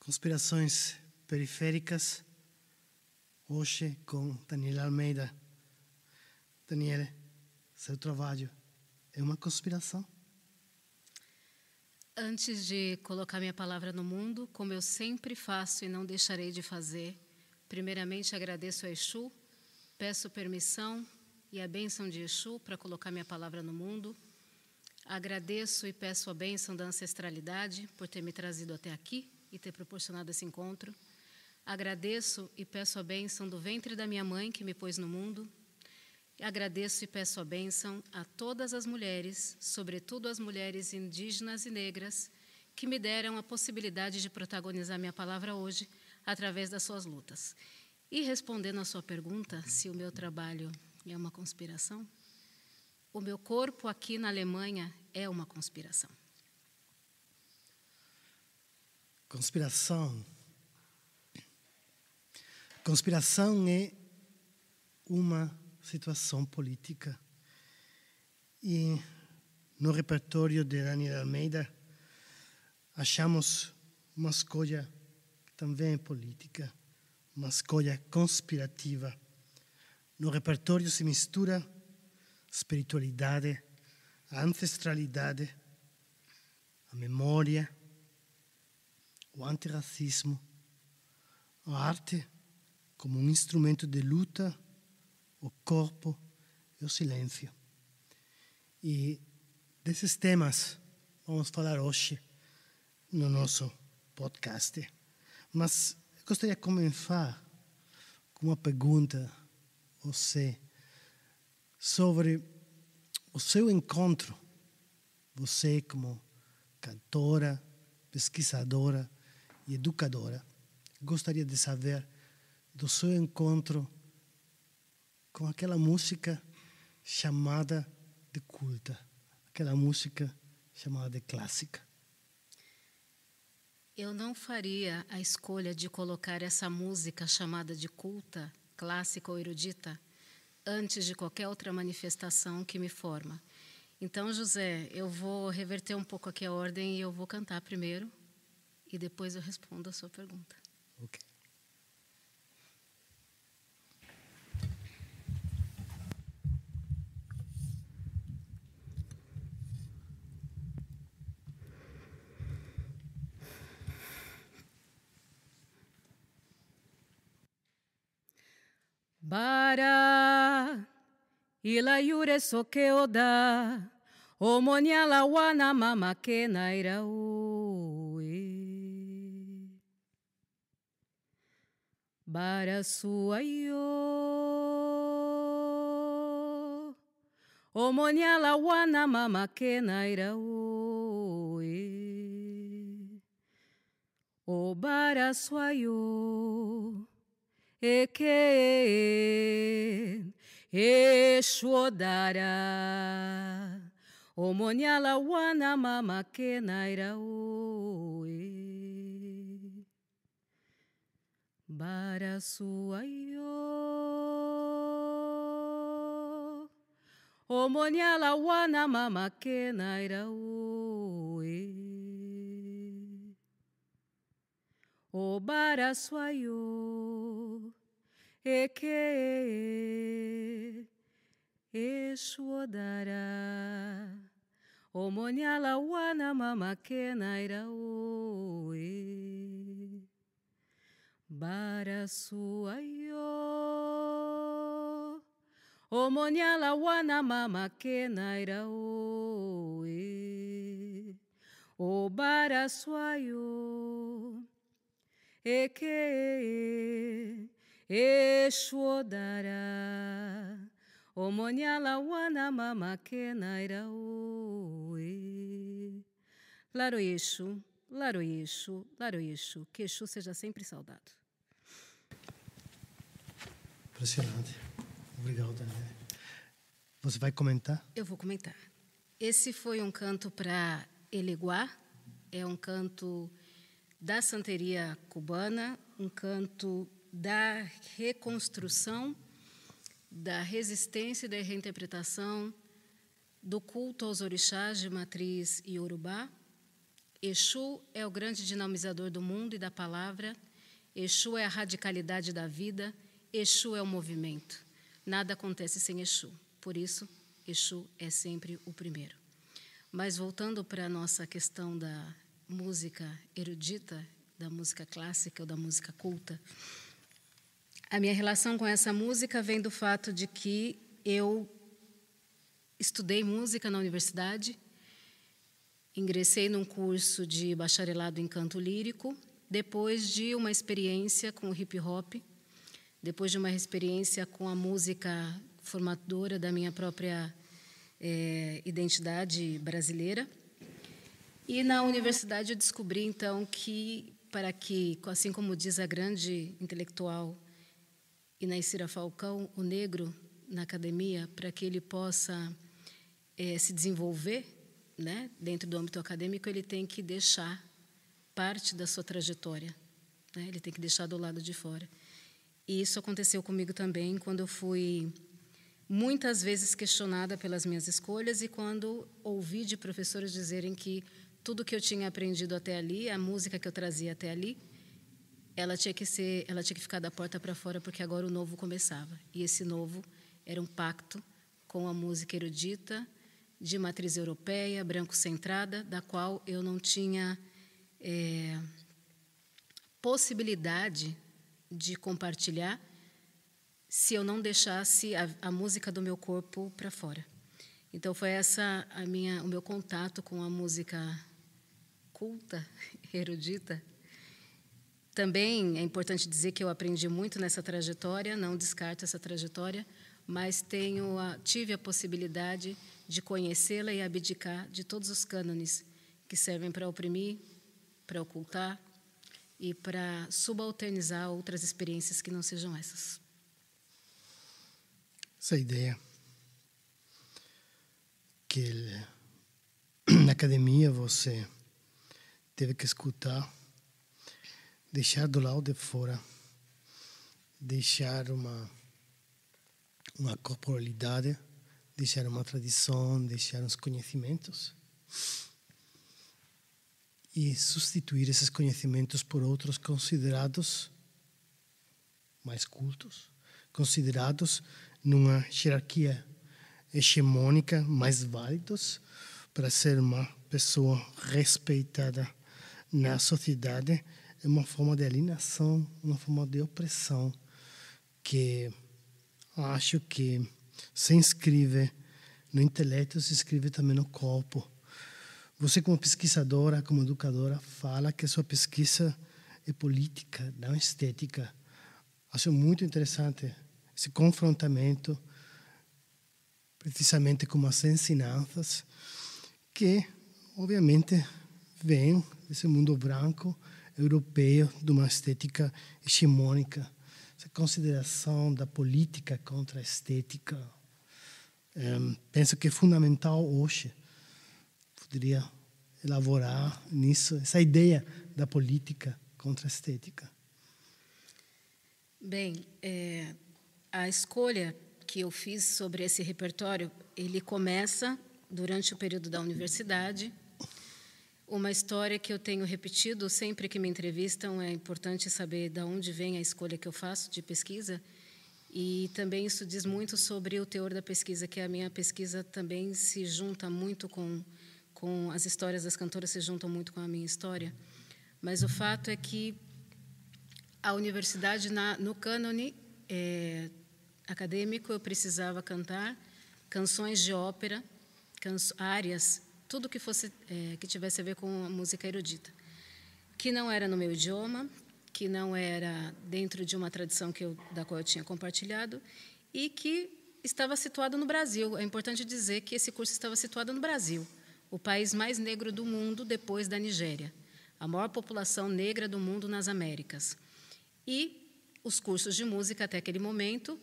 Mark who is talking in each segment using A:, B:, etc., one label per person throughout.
A: Conspirações periféricas, hoje com Daniel Almeida. Daniel, seu trabalho é uma conspiração?
B: Antes de colocar minha palavra no mundo, como eu sempre faço e não deixarei de fazer, primeiramente agradeço a Exu, peço permissão e a bênção de Exu para colocar minha palavra no mundo. Agradeço e peço a bênção da ancestralidade por ter me trazido até aqui e ter proporcionado esse encontro. Agradeço e peço a bênção do ventre da minha mãe que me pôs no mundo. Agradeço e peço a bênção a todas as mulheres, sobretudo as mulheres indígenas e negras, que me deram a possibilidade de protagonizar minha palavra hoje através das suas lutas. E respondendo à sua pergunta, se o meu trabalho é uma conspiração, o meu corpo aqui na Alemanha é uma conspiração.
A: Conspiração. Conspiração é uma situação política. E no repertório de Daniel Almeida achamos uma escolha também política, uma escolha conspirativa. No repertório se mistura espiritualidade, a ancestralidade, a memória, o antirracismo, a arte como um instrumento de luta, o corpo e o silêncio. E desses temas vamos falar hoje no nosso podcast. Mas eu gostaria de começar com uma pergunta a você sobre o seu encontro, você como cantora, pesquisadora, e educadora, gostaria de saber do seu encontro com aquela música chamada de culta, aquela música chamada de clássica.
B: Eu não faria a escolha de colocar essa música chamada de culta, clássica ou erudita, antes de qualquer outra manifestação que me forma. Então, José, eu vou reverter um pouco aqui a ordem e eu vou cantar primeiro e depois eu respondo a sua pergunta. Ok.
C: Bara ila yure sokeoda omonia lawana mama kenairau Barasuayo Omonyala wana mama kenairaoe O Barasuayo e Exodara Omonyala wana mama kenairaoe o moniala wana mama ke nairaoe O bara Barasuayo Eke o moniala wana mama ke nairaoe Barasuayo Omoniala wana mama kenairaoe O Barasuayo Eke Exuodara Omoniala wana mama Laro laro Laroyexu, laro Laroyexu, que Exu seja sempre saudado.
A: Impressionante. Obrigado, Daniel. Você vai comentar?
B: Eu vou comentar. Esse foi um canto para Eleguá, é um canto da santeria cubana, um canto da reconstrução, da resistência e da reinterpretação do culto aos orixás de matriz iorubá. Exu é o grande dinamizador do mundo e da palavra. Exu é a radicalidade da vida. Exu é o movimento. Nada acontece sem Exu. Por isso, Exu é sempre o primeiro. Mas voltando para a nossa questão da música erudita, da música clássica ou da música culta, a minha relação com essa música vem do fato de que eu estudei música na universidade, ingressei num curso de bacharelado em canto lírico, depois de uma experiência com hip hop depois de uma experiência com a música formadora da minha própria é, identidade brasileira. E na universidade eu descobri então que para que, assim como diz a grande intelectual Inaicira Falcão, o negro na academia, para que ele possa é, se desenvolver, né, dentro do âmbito acadêmico, ele tem que deixar parte da sua trajetória, né, ele tem que deixar do lado de fora. E isso aconteceu comigo também quando eu fui muitas vezes questionada pelas minhas escolhas e quando ouvi de professores dizerem que tudo que eu tinha aprendido até ali, a música que eu trazia até ali, ela tinha que ser, ela tinha que ficar da porta para fora porque agora o novo começava. E esse novo era um pacto com a música erudita de matriz europeia, branco centrada, da qual eu não tinha é, possibilidade de compartilhar se eu não deixasse a, a música do meu corpo para fora. Então foi essa a minha o meu contato com a música culta, erudita. Também é importante dizer que eu aprendi muito nessa trajetória, não descarto essa trajetória, mas tenho a, tive a possibilidade de conhecê-la e abdicar de todos os cânones que servem para oprimir, para ocultar, e para subalternizar outras experiências que não sejam essas.
A: Essa ideia que ele, na academia você teve que escutar, deixar do lado de fora, deixar uma uma corporalidade, deixar uma tradição, deixar uns conhecimentos e substituir esses conhecimentos por outros considerados mais cultos, considerados numa hierarquia hegemônica mais válidos para ser uma pessoa respeitada na sociedade é uma forma de alienação, uma forma de opressão que acho que se inscreve no intelecto, se inscreve também no corpo. Você, como pesquisadora, como educadora, fala que a sua pesquisa é política, não estética. Acho muito interessante esse confrontamento, precisamente com as ensinanças, que, obviamente, vêm desse mundo branco, europeu, de uma estética hegemônica. Essa consideração da política contra a estética, é, penso que é fundamental hoje poderia elaborar nisso, essa ideia da política contra a estética.
B: Bem, é, a escolha que eu fiz sobre esse repertório, ele começa durante o período da universidade. Uma história que eu tenho repetido sempre que me entrevistam, é importante saber de onde vem a escolha que eu faço de pesquisa. E também isso diz muito sobre o teor da pesquisa, que a minha pesquisa também se junta muito com com as histórias das cantoras se juntam muito com a minha história, mas o fato é que a universidade na, no cânone é, acadêmico eu precisava cantar canções de ópera, canso, áreas, tudo que fosse é, que tivesse a ver com a música erudita, que não era no meu idioma, que não era dentro de uma tradição que eu, da qual eu tinha compartilhado e que estava situado no Brasil. É importante dizer que esse curso estava situado no Brasil o país mais negro do mundo depois da Nigéria, a maior população negra do mundo nas Américas. E os cursos de música até aquele momento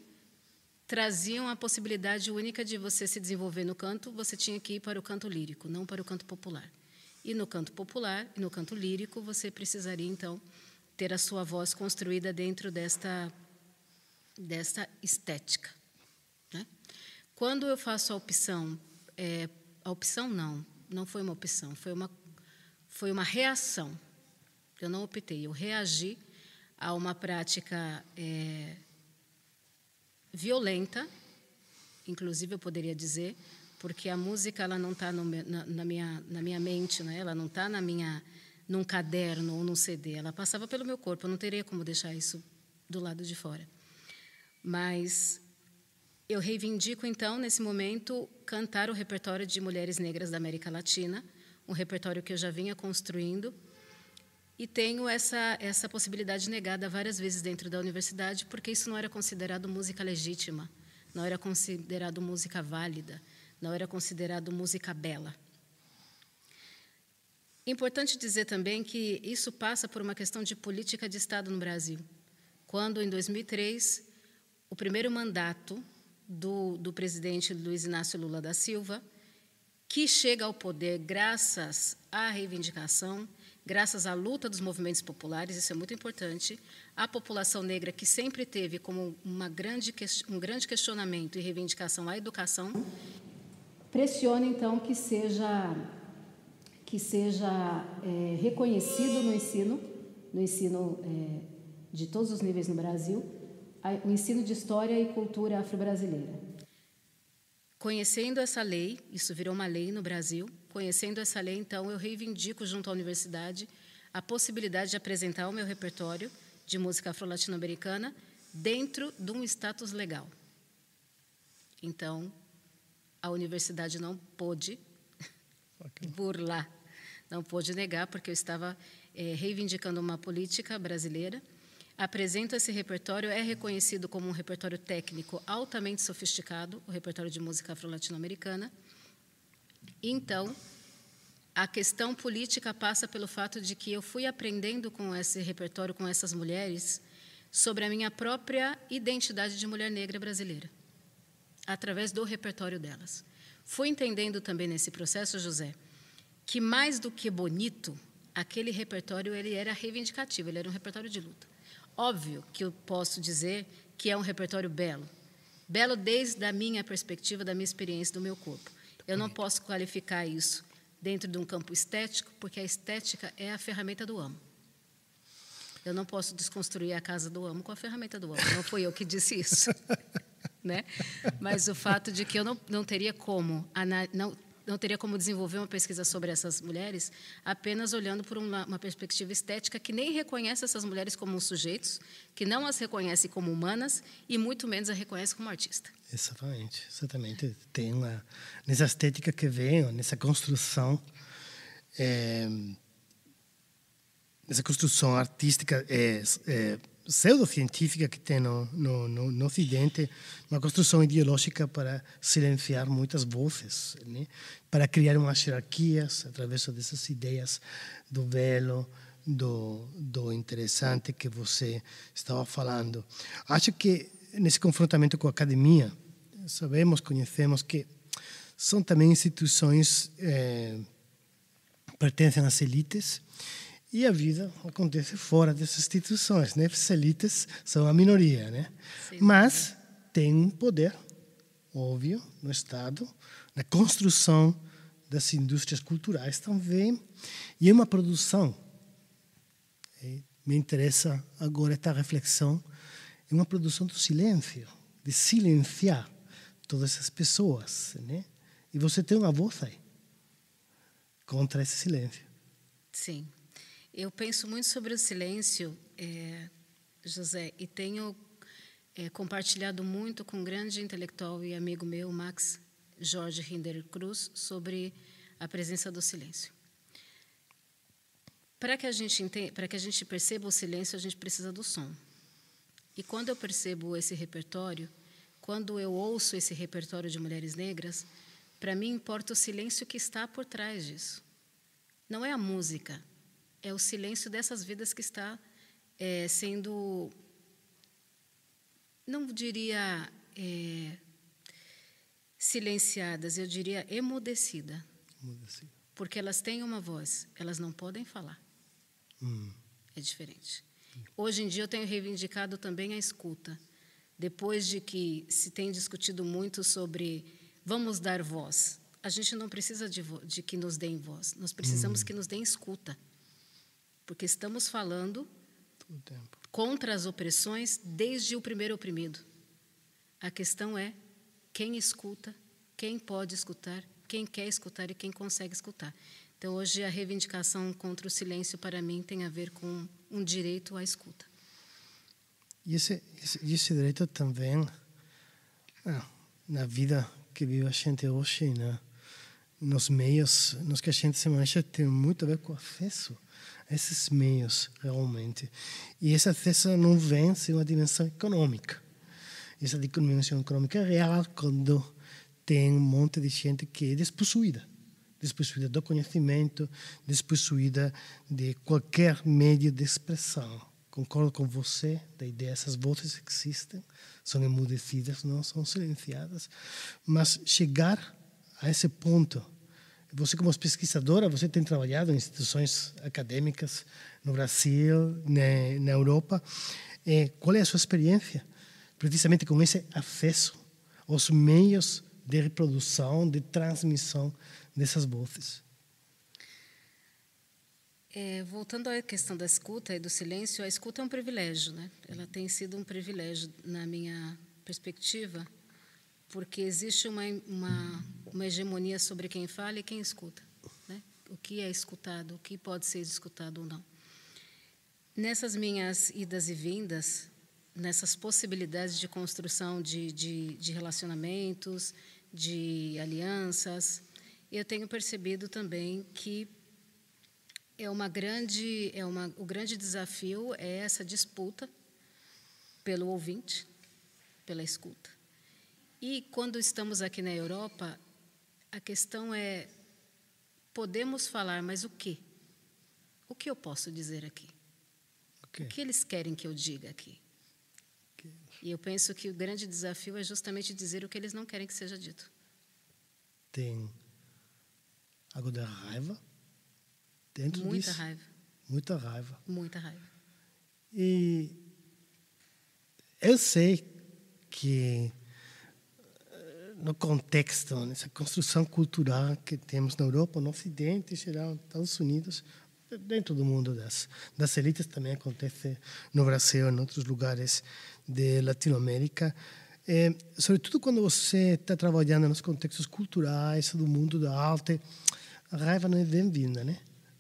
B: traziam a possibilidade única de você se desenvolver no canto, você tinha que ir para o canto lírico, não para o canto popular. E no canto popular e no canto lírico, você precisaria então ter a sua voz construída dentro desta desta estética. Né? Quando eu faço a opção, é, a opção não, não foi uma opção, foi uma, foi uma reação. Eu não optei, eu reagi a uma prática é, violenta, inclusive eu poderia dizer, porque a música ela não está na, na, minha, na minha mente, né? ela não está na minha num caderno ou num CD, ela passava pelo meu corpo, eu não teria como deixar isso do lado de fora. Mas eu reivindico, então, nesse momento, cantar o repertório de mulheres negras da América Latina, um repertório que eu já vinha construindo, e tenho essa, essa possibilidade negada várias vezes dentro da universidade, porque isso não era considerado música legítima, não era considerado música válida, não era considerado música bela. Importante dizer também que isso passa por uma questão de política de Estado no Brasil. Quando, em 2003, o primeiro mandato do, do presidente Luiz Inácio Lula da Silva, que chega ao poder graças à reivindicação, graças à luta dos movimentos populares, isso é muito importante, a população negra que sempre teve como uma grande, um grande questionamento e reivindicação a educação, pressiona então que seja que seja é, reconhecido no ensino, no ensino é, de todos os níveis no Brasil, o ensino de história e cultura afro-brasileira. Conhecendo essa lei, isso virou uma lei no Brasil, conhecendo essa lei, então, eu reivindico junto à universidade a possibilidade de apresentar o meu repertório de música afro-latino-americana dentro de um status legal. Então, a universidade não pôde okay. burlar, não pôde negar, porque eu estava é, reivindicando uma política brasileira apresenta esse repertório, é reconhecido como um repertório técnico altamente sofisticado, o repertório de música afro-latino-americana. Então, a questão política passa pelo fato de que eu fui aprendendo com esse repertório, com essas mulheres, sobre a minha própria identidade de mulher negra brasileira, através do repertório delas. Fui entendendo também nesse processo, José, que mais do que bonito, aquele repertório ele era reivindicativo, ele era um repertório de luta. Óbvio que eu posso dizer que é um repertório belo. Belo desde a minha perspectiva, da minha experiência, do meu corpo. Eu não posso qualificar isso dentro de um campo estético, porque a estética é a ferramenta do amo. Eu não posso desconstruir a casa do amo com a ferramenta do amo. Não foi eu que disse isso. né? Mas o fato de que eu não, não teria como, não não teria como desenvolver uma pesquisa sobre essas mulheres apenas olhando por uma, uma perspectiva estética que nem reconhece essas mulheres como sujeitos, que não as reconhece como humanas e muito menos as reconhece como artista.
A: Exatamente, exatamente. Tem uma nessa estética que vem, nessa construção, é, nessa construção artística é, é pseudocientífica que tem no, no, no, no Ocidente, uma construção ideológica para silenciar muitas vozes, né? para criar umas hierarquias através dessas ideias do belo, do, do interessante que você estava falando. Acho que nesse confrontamento com a academia, sabemos, conhecemos que são também instituições eh, pertencem às elites e a vida acontece fora dessas instituições, né? Os elites são a minoria, né? Sim. Mas tem um poder óbvio no Estado, na construção das indústrias culturais também, e é uma produção. Eh, me interessa agora esta reflexão, é uma produção do silêncio, de silenciar todas essas pessoas, né? E você tem uma voz aí contra esse silêncio.
B: Sim. Eu penso muito sobre o silêncio, é, José, e tenho é, compartilhado muito com um grande intelectual e amigo meu, Max Jorge Rinder Cruz, sobre a presença do silêncio. Para que, a gente entenda, para que a gente perceba o silêncio, a gente precisa do som. E quando eu percebo esse repertório, quando eu ouço esse repertório de mulheres negras, para mim importa o silêncio que está por trás disso. Não é a música, é o silêncio dessas vidas que está é, sendo, não diria é, silenciadas, eu diria emudecida. emudecida. Porque elas têm uma voz, elas não podem falar. Hum. É diferente. Hoje em dia eu tenho reivindicado também a escuta. Depois de que se tem discutido muito sobre vamos dar voz, a gente não precisa de, de que nos deem voz, nós precisamos hum. que nos deem escuta porque estamos falando contra as opressões desde o primeiro oprimido. A questão é quem escuta, quem pode escutar, quem quer escutar e quem consegue escutar. Então, hoje, a reivindicação contra o silêncio, para mim, tem a ver com um direito à escuta.
A: E esse, esse, esse direito também, ah, na vida que vive a gente hoje, né? nos meios nos que a gente se mancha tem muito a ver com o acesso esses meios realmente. E essa acesso não vem sem uma dimensão econômica. Essa dimensão econômica é real quando tem um monte de gente que é despossuída despossuída do conhecimento, despossuída de qualquer meio de expressão. Concordo com você da ideia essas vozes existem, são emudecidas, não são silenciadas, mas chegar a esse ponto você, como pesquisadora, você tem trabalhado em instituições acadêmicas no Brasil, na, né, na Europa. É, qual é a sua experiência, precisamente com esse acesso aos meios de reprodução, de transmissão dessas vozes?
B: É, voltando à questão da escuta e do silêncio, a escuta é um privilégio, né? Ela tem sido um privilégio na minha perspectiva porque existe uma, uma, uma hegemonia sobre quem fala e quem escuta. Né? O que é escutado, o que pode ser escutado ou não. Nessas minhas idas e vindas, nessas possibilidades de construção de, de, de relacionamentos, de alianças, eu tenho percebido também que é uma grande é uma o grande desafio é essa disputa pelo ouvinte, pela escuta. E quando estamos aqui na Europa, a questão é: podemos falar, mas o quê? O que eu posso dizer aqui? O que eles querem que eu diga aqui? E eu penso que o grande desafio é justamente dizer o que eles não querem que seja dito.
A: Tem agora raiva dentro Muita disso. raiva. Muita raiva. Muita raiva. E eu sei que no contexto, nessa né, construção cultural que temos na Europa, no Ocidente em geral, nos Estados Unidos, dentro do mundo das, das elites, também acontece no Brasil, em outros lugares de Latinoamérica. É, sobretudo quando você está trabalhando nos contextos culturais do mundo da arte, a raiva não é bem-vinda, né?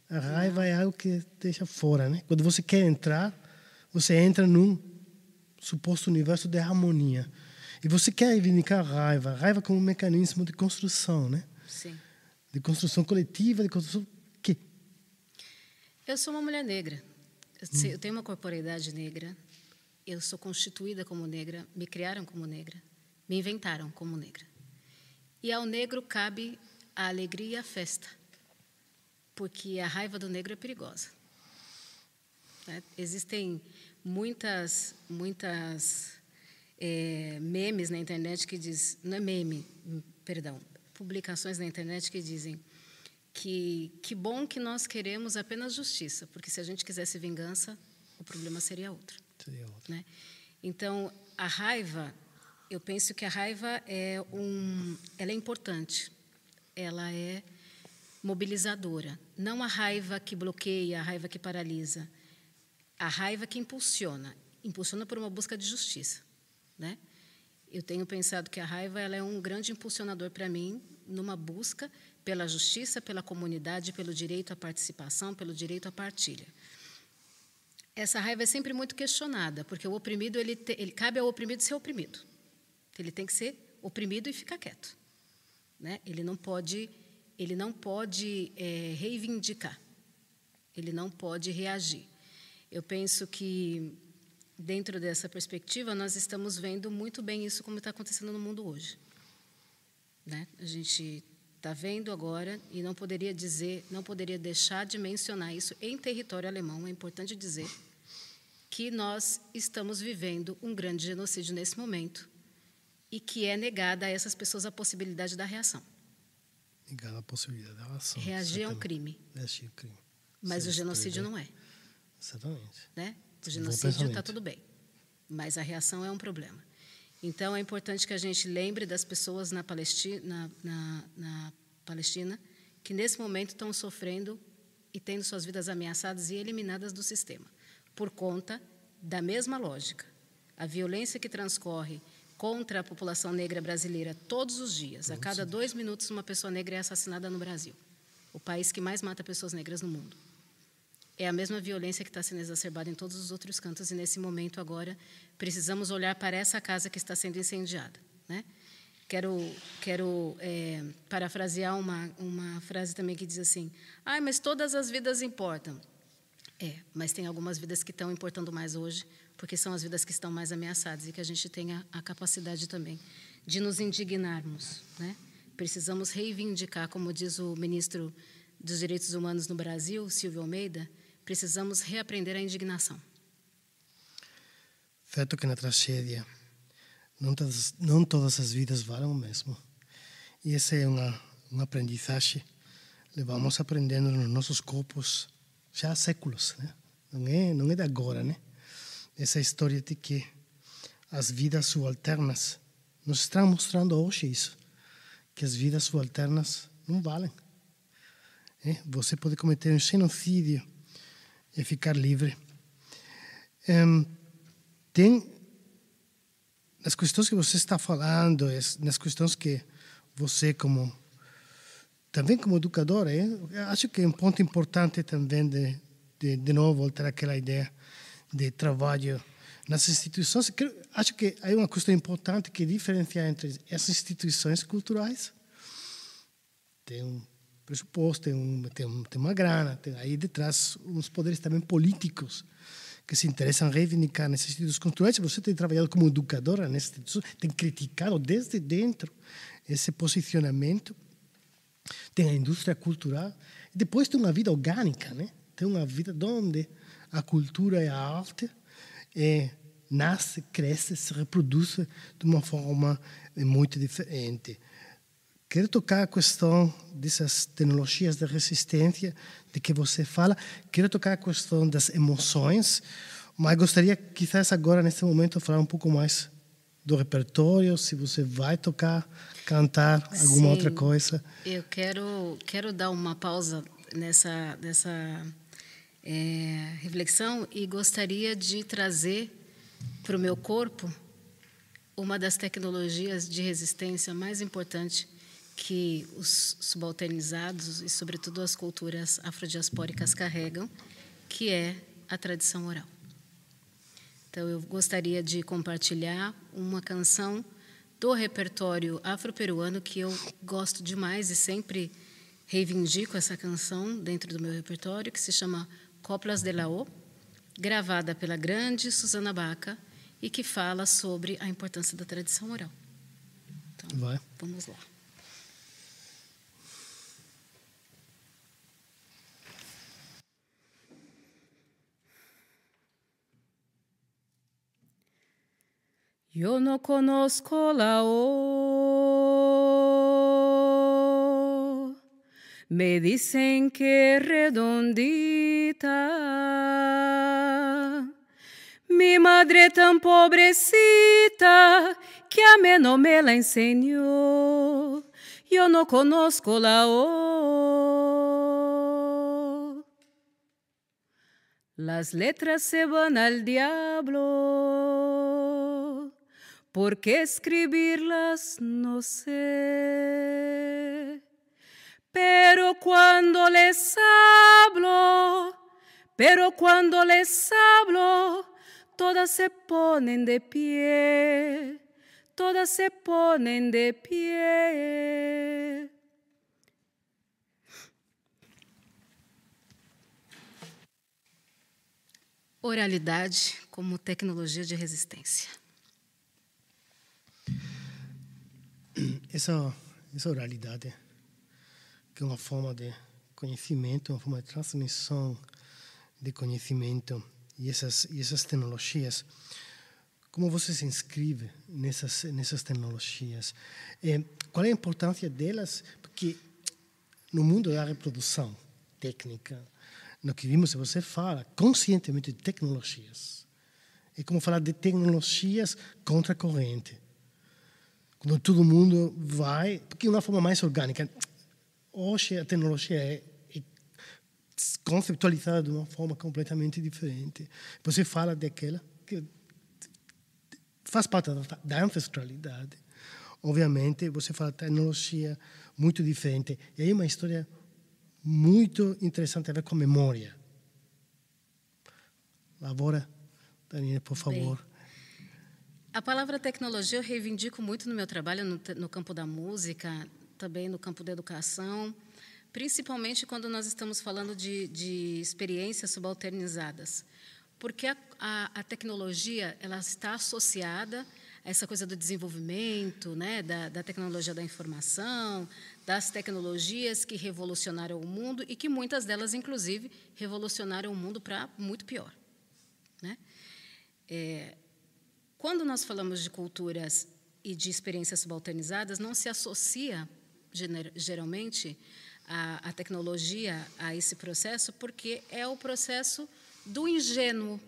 A: A raiva é algo que deixa fora, né? Quando você quer entrar, você entra num suposto universo de harmonia e você quer reivindicar a raiva, a raiva como um mecanismo de construção, né? Sim. De construção coletiva, de construção que?
B: Eu sou uma mulher negra. Hum. Eu tenho uma corporeidade negra. Eu sou constituída como negra. Me criaram como negra. Me inventaram como negra. E ao negro cabe a alegria e a festa, porque a raiva do negro é perigosa. Né? Existem muitas, muitas é, memes na internet que diz, não é meme, hum, perdão, publicações na internet que dizem que que bom que nós queremos apenas justiça, porque se a gente quisesse vingança, o problema seria outro. Seria outro. Né? Então, a raiva, eu penso que a raiva é um, ela é importante, ela é mobilizadora. Não a raiva que bloqueia, a raiva que paralisa, a raiva que impulsiona, impulsiona por uma busca de justiça né? Eu tenho pensado que a raiva ela é um grande impulsionador para mim numa busca pela justiça, pela comunidade, pelo direito à participação, pelo direito à partilha. Essa raiva é sempre muito questionada, porque o oprimido ele, te, ele cabe ao oprimido ser oprimido. Ele tem que ser oprimido e ficar quieto, né? Ele não pode ele não pode é, reivindicar, ele não pode reagir. Eu penso que dentro dessa perspectiva, nós estamos vendo muito bem isso como está acontecendo no mundo hoje. Né? A gente está vendo agora e não poderia dizer, não poderia deixar de mencionar isso em território alemão. É importante dizer que nós estamos vivendo um grande genocídio nesse momento e que é negada a essas pessoas a possibilidade da reação.
A: Negada a possibilidade da reação. Reagir é um crime. Reagir é um crime.
B: Mas o genocídio não é. Exatamente. Né? O genocídio está tudo bem, mas a reação é um problema. Então, é importante que a gente lembre das pessoas na Palestina, na, na Palestina que, nesse momento, estão sofrendo e tendo suas vidas ameaçadas e eliminadas do sistema, por conta da mesma lógica. A violência que transcorre contra a população negra brasileira todos os dias, a cada dois minutos, uma pessoa negra é assassinada no Brasil, o país que mais mata pessoas negras no mundo. É a mesma violência que está sendo exacerbada em todos os outros cantos, e nesse momento agora precisamos olhar para essa casa que está sendo incendiada. Né? Quero, quero é, parafrasear uma, uma frase também que diz assim: ah, mas todas as vidas importam. É, mas tem algumas vidas que estão importando mais hoje, porque são as vidas que estão mais ameaçadas e que a gente tenha a capacidade também de nos indignarmos. Né? Precisamos reivindicar, como diz o ministro dos Direitos Humanos no Brasil, Silvio Almeida, Precisamos reaprender a indignação.
A: Certo que na tragédia não todas, não todas as vidas valem o mesmo. E essa é uma, uma aprendizagem. Levamos aprendendo nos nossos corpos já há séculos, né? Não é, não é de agora, né? Essa história de que as vidas subalternas nos estão mostrando hoje isso, que as vidas subalternas não valem. É, você pode cometer um genocídio é ficar livre. Um, tem nas questões que você está falando, é, nas questões que você como também como educador, é, acho que é um ponto importante também de, de, de novo voltar àquela ideia de trabalho nas instituições. Acho que é uma questão importante que diferencia diferenciar entre as instituições culturais. Tem um pressuposto, tem, um, tem, tem uma grana, tem aí detrás uns poderes também políticos que se interessam em reivindicar necessidades culturais. Você tem trabalhado como educadora nessa tem criticado desde dentro esse posicionamento. Tem a indústria cultural. E depois tem uma vida orgânica, né? Tem uma vida onde a cultura e a arte é, eh, nasce, cresce, se reproduz de uma forma muito diferente. Quero tocar a questão dessas tecnologias de resistência de que você fala. Quero tocar a questão das emoções, mas gostaria, quizás agora, nesse momento, falar um pouco mais do repertório, se você vai tocar, cantar alguma Sim, outra coisa.
B: Eu quero quero dar uma pausa nessa nessa é, reflexão e gostaria de trazer para o meu corpo uma das tecnologias de resistência mais importante que os subalternizados e, sobretudo, as culturas afrodiaspóricas carregam, que é a tradição oral. Então, eu gostaria de compartilhar uma canção do repertório afro-peruano que eu gosto demais e sempre reivindico essa canção dentro do meu repertório, que se chama Coplas de Laô, gravada pela grande Susana Baca e que fala sobre a importância da tradição oral. Então, Vai. vamos lá.
C: Yo no conozco la O. Me dicen que redondita. Mi madre tan pobrecita que a mí no me la enseñó. Yo no conozco la O. Las letras se van al diablo. porque escribirlas no sé. Pero cuando les hablo, pero cuando les hablo, todas se ponen de pie, todas se ponen de pie. Oralidade
B: como tecnologia de resistência.
A: essa, essa oralidade, que é uma forma de conhecimento, uma forma de transmissão de conhecimento e essas, e essas tecnologias, como você se inscreve nessas, nessas tecnologias? É, qual é a importância delas? Porque no mundo da reprodução técnica, no que vimos, você fala conscientemente de tecnologias. É como falar de tecnologias contra a corrente todo mundo vai, porque de é uma forma mais orgânica. Hoje a tecnologia é, é conceptualizada de uma forma completamente diferente. Você fala daquela que faz parte da, ancestralidade. Obviamente, você fala tecnologia muito diferente. E aí uma história muito interessante a ver com memória. Agora, Daniela, por favor.
B: A palavra tecnologia eu reivindico muito no meu trabalho, no, no campo da música, também no campo da educação, principalmente quando nós estamos falando de, de experiências subalternizadas. Porque a, a, a tecnologia ela está associada a essa coisa do desenvolvimento, né, da, da, tecnologia da informação, das tecnologias que revolucionaram o mundo e que muitas delas, inclusive, revolucionaram o mundo para muito pior. Né? É, quando nós falamos de culturas e de experiências subalternizadas, não se associa geralmente a, a tecnologia a esse processo, porque é o processo do ingênuo.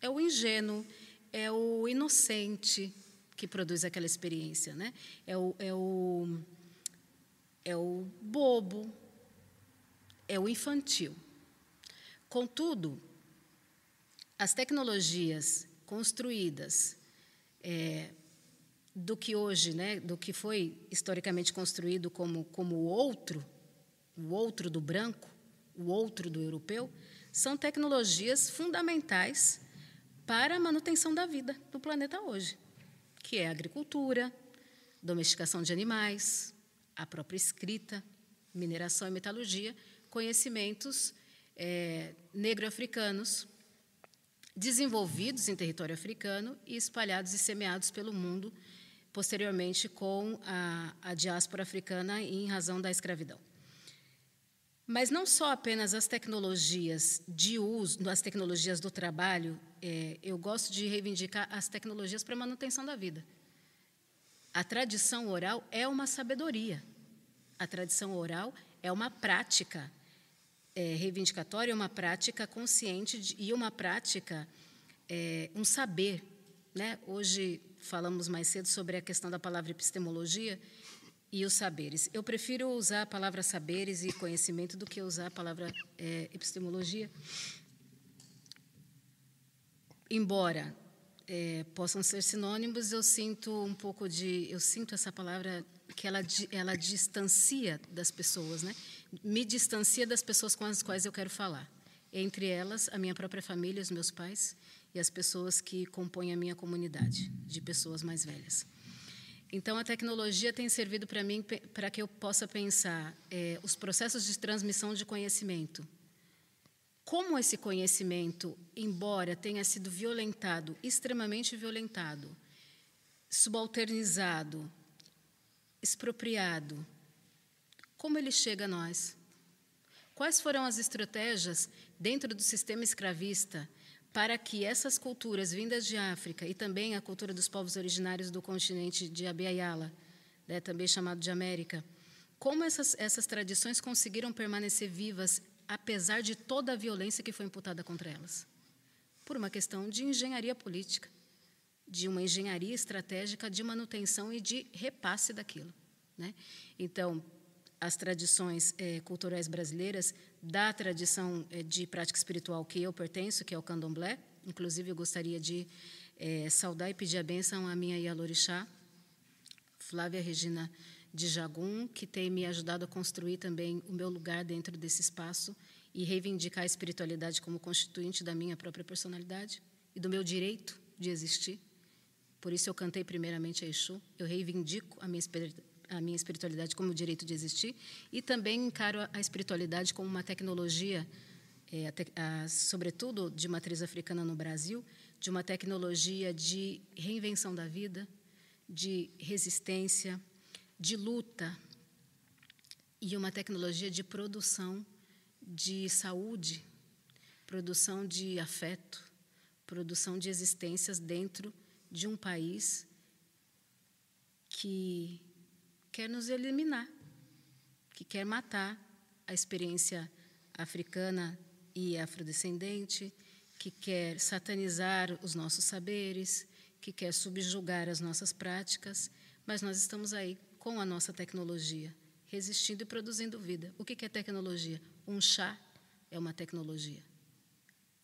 B: É o ingênuo, é o inocente que produz aquela experiência, né? É o, é o, é o bobo, é o infantil. Contudo, as tecnologias construídas é, do que hoje, né, do que foi historicamente construído como como o outro, o outro do branco, o outro do europeu, são tecnologias fundamentais para a manutenção da vida do planeta hoje, que é a agricultura, domesticação de animais, a própria escrita, mineração e metalurgia, conhecimentos é, negro-africanos, desenvolvidos em território africano e espalhados e semeados pelo mundo, posteriormente com a, a diáspora africana em razão da escravidão. Mas não só apenas as tecnologias de uso, as tecnologias do trabalho, é, eu gosto de reivindicar as tecnologias para a manutenção da vida. A tradição oral é uma sabedoria. A tradição oral é uma prática é, reivindicatória é uma prática consciente de, e uma prática, é, um saber. Né? Hoje falamos mais cedo sobre a questão da palavra epistemologia e os saberes. Eu prefiro usar a palavra saberes e conhecimento do que usar a palavra é, epistemologia, embora é, possam ser sinônimos, eu sinto um pouco de, eu sinto essa palavra que ela ela distancia das pessoas, né? me distancia das pessoas com as quais eu quero falar. Entre elas, a minha própria família, os meus pais e as pessoas que compõem a minha comunidade, de pessoas mais velhas. Então, a tecnologia tem servido para mim para que eu possa pensar é, os processos de transmissão de conhecimento. Como esse conhecimento, embora tenha sido violentado, extremamente violentado, subalternizado, expropriado, como ele chega a nós? Quais foram as estratégias dentro do sistema escravista para que essas culturas vindas de África e também a cultura dos povos originários do continente de Abiyala, né, também chamado de América, como essas, essas tradições conseguiram permanecer vivas apesar de toda a violência que foi imputada contra elas? Por uma questão de engenharia política, de uma engenharia estratégica de manutenção e de repasse daquilo. Né? Então, as tradições é, culturais brasileiras da tradição é, de prática espiritual que eu pertenço, que é o candomblé. Inclusive, eu gostaria de é, saudar e pedir a benção à minha Yalorixá, Flávia Regina de Jagum, que tem me ajudado a construir também o meu lugar dentro desse espaço e reivindicar a espiritualidade como constituinte da minha própria personalidade e do meu direito de existir. Por isso eu cantei primeiramente a Exu, eu reivindico a minha a minha espiritualidade como o direito de existir e também encaro a espiritualidade como uma tecnologia, é, a, a, sobretudo de matriz africana no Brasil, de uma tecnologia de reinvenção da vida, de resistência, de luta e uma tecnologia de produção de saúde, produção de afeto, produção de existências dentro de um país que quer nos eliminar, que quer matar a experiência africana e afrodescendente, que quer satanizar os nossos saberes, que quer subjugar as nossas práticas, mas nós estamos aí com a nossa tecnologia, resistindo e produzindo vida. O que é tecnologia? Um chá é uma tecnologia.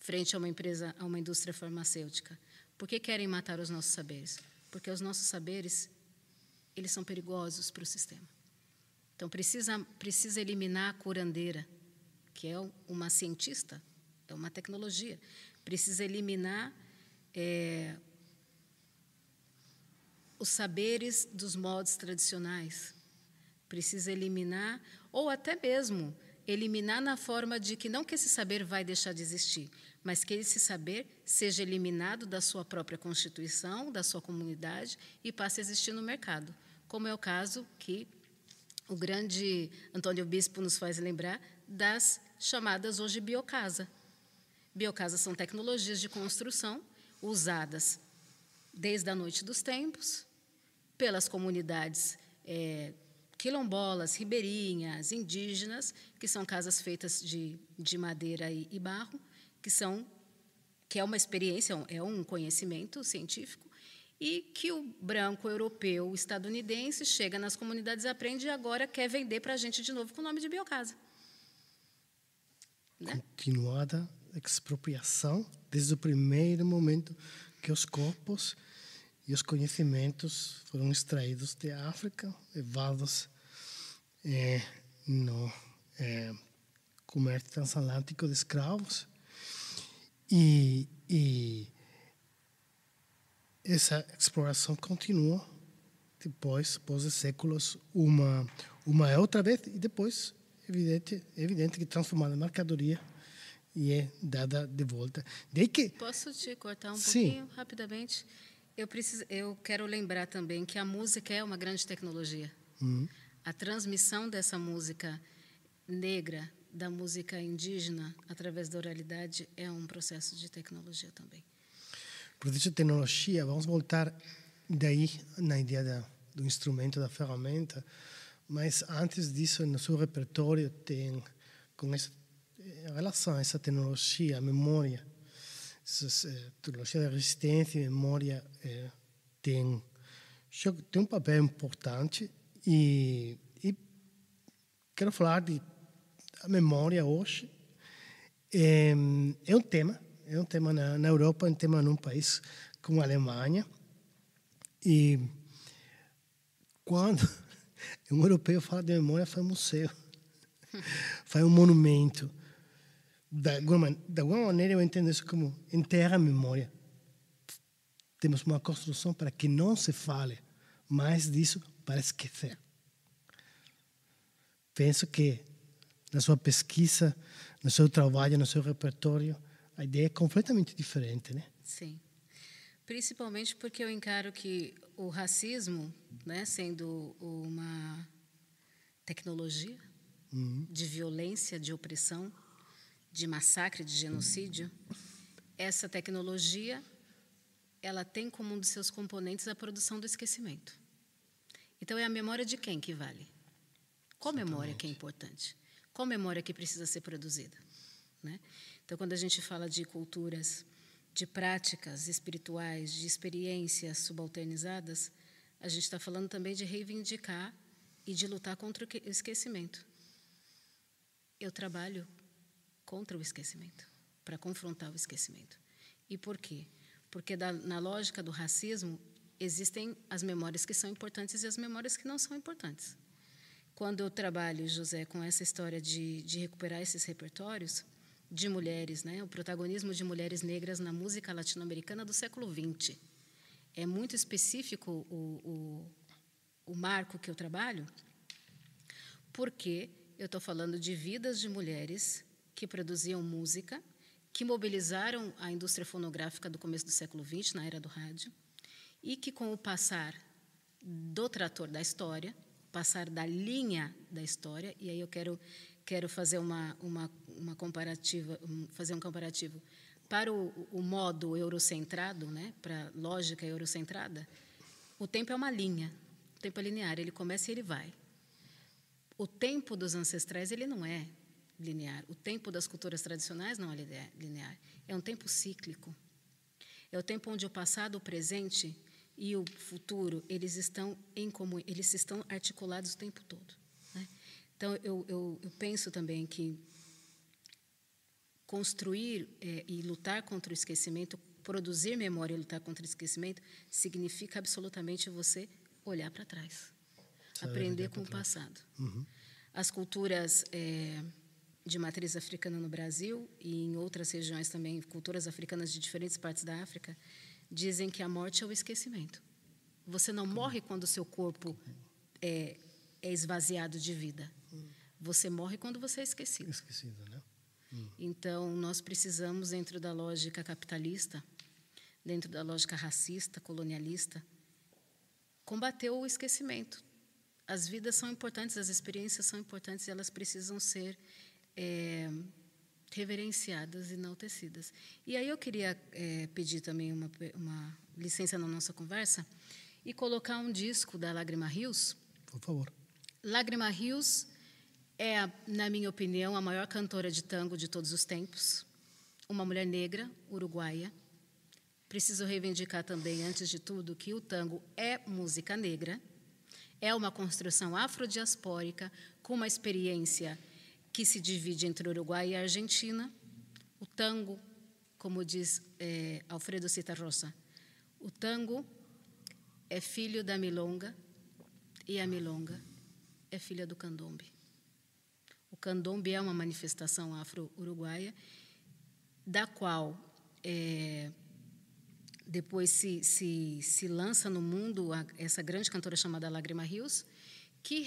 B: Frente a uma empresa, a uma indústria farmacêutica. Por que querem matar os nossos saberes? Porque os nossos saberes eles são perigosos para o sistema. Então, precisa, precisa eliminar a curandeira, que é uma cientista, é uma tecnologia. Precisa eliminar é, os saberes dos modos tradicionais. Precisa eliminar, ou até mesmo eliminar na forma de que não que esse saber vai deixar de existir, mas que esse saber seja eliminado da sua própria constituição, da sua comunidade e passe a existir no mercado, como é o caso que o grande Antônio Bispo nos faz lembrar das chamadas hoje biocasa. Biocasa são tecnologias de construção usadas desde a noite dos tempos pelas comunidades é, quilombolas, ribeirinhas, indígenas, que são casas feitas de, de madeira e, e barro, que são que é uma experiência, é, é um conhecimento científico e que o branco europeu estadunidense chega nas comunidades, aprende e agora quer vender para a gente de novo com o nome de biocasa. Né?
A: Continuada expropriação desde o primeiro momento que os corpos e os conhecimentos foram extraídos de África, levados é, no é, comércio transatlântico de escravos e, e essa exploração continua depois, após séculos, uma uma é outra vez e depois, evidente, evidente que transformada em mercadoria e é dada de volta. de que
B: Posso te cortar um Sim. pouquinho rapidamente? Eu preciso, eu quero lembrar também que a música é uma grande tecnologia. Uhum. A transmissão dessa música negra da música indígena através da oralidade é um processo de tecnologia também.
A: Processo de tecnologia, vamos voltar daí na ideia da, do instrumento, da ferramenta, mas antes disso, no seu repertório tem, com essa, relação a essa tecnologia, a memória, essa tecnologia da resistência e memória é, tem, tem um papel importante e, e quero falar de a memória hoje é, é um tema, é um tema na, na Europa, é um tema num país como a Alemanha. E quando um europeu fala de memória, faz um museu, faz um monumento. Da alguma, da alguma maneira, eu entendo isso como enterra a memória. Temos uma construção para que não se fale mais disso, para esquecer. Penso que na sua pesquisa, no seu trabalho, no seu repertório, a ideia é completamente diferente, né?
B: Sim. Principalmente porque eu encaro que o racismo, né, sendo uma tecnologia uhum. de violência, de opressão, de massacre, de genocídio, essa tecnologia ela tem como um dos seus componentes a produção do esquecimento. Então é a memória de quem que vale? Qual memória que é importante? Qual memória que precisa ser produzida? Né? Então, quando a gente fala de culturas, de práticas espirituais, de experiências subalternizadas, a gente está falando também de reivindicar e de lutar contra o esquecimento. Eu trabalho contra o esquecimento, para confrontar o esquecimento. E por quê? Porque da, na lógica do racismo existem as memórias que são importantes e as memórias que não são importantes quando eu trabalho, José, com essa história de, de recuperar esses repertórios de mulheres, né? o protagonismo de mulheres negras na música latino-americana do século XX. É muito específico o, o, o marco que eu trabalho, porque eu estou falando de vidas de mulheres que produziam música, que mobilizaram a indústria fonográfica do começo do século XX, na era do rádio, e que, com o passar do trator da história, passar da linha da história, e aí eu quero, quero fazer uma, uma, uma comparativa, fazer um comparativo para o, o modo eurocentrado, né, para a lógica eurocentrada, o tempo é uma linha, o tempo é linear, ele começa e ele vai. O tempo dos ancestrais ele não é linear, o tempo das culturas tradicionais não é, é linear, é um tempo cíclico. É o tempo onde o passado, o presente e o futuro, eles estão em comum, eles estão articulados o tempo todo. Né? Então, eu, eu, eu, penso também que construir é, e lutar contra o esquecimento, produzir memória e lutar contra o esquecimento, significa absolutamente você olhar para trás,
D: é aprender com
B: o passado. Uhum. As culturas é, de matriz africana no Brasil e em outras regiões também, culturas africanas de diferentes partes da África, Dizem que a morte é o esquecimento. Você não morre quando o seu corpo é, é esvaziado de vida. Você morre quando você é esquecido.
A: Esquecido, né? Hum.
B: Então, nós precisamos, dentro da lógica capitalista, dentro da lógica racista, colonialista, combater o esquecimento. As vidas são importantes, as experiências são importantes, elas precisam ser é, reverenciadas, enaltecidas. E aí eu queria é, pedir também uma, uma, licença na nossa conversa e colocar um disco da Lágrima Rios. Por favor. Lágrima Rios é, na minha opinião, a maior cantora de tango de todos os tempos. Uma mulher negra, uruguaia. Preciso reivindicar também, antes de tudo, que o tango é música negra, é uma construção afrodiaspórica com uma experiência que se divide entre Uruguai e Argentina, o tango, como diz é, Alfredo Citarrosa, o tango é filho da milonga e a milonga é filha do candombe. O candombe é uma manifestação afro-uruguaia da qual é, depois se, se, se, lança no mundo essa grande cantora chamada Lágrima Rios, que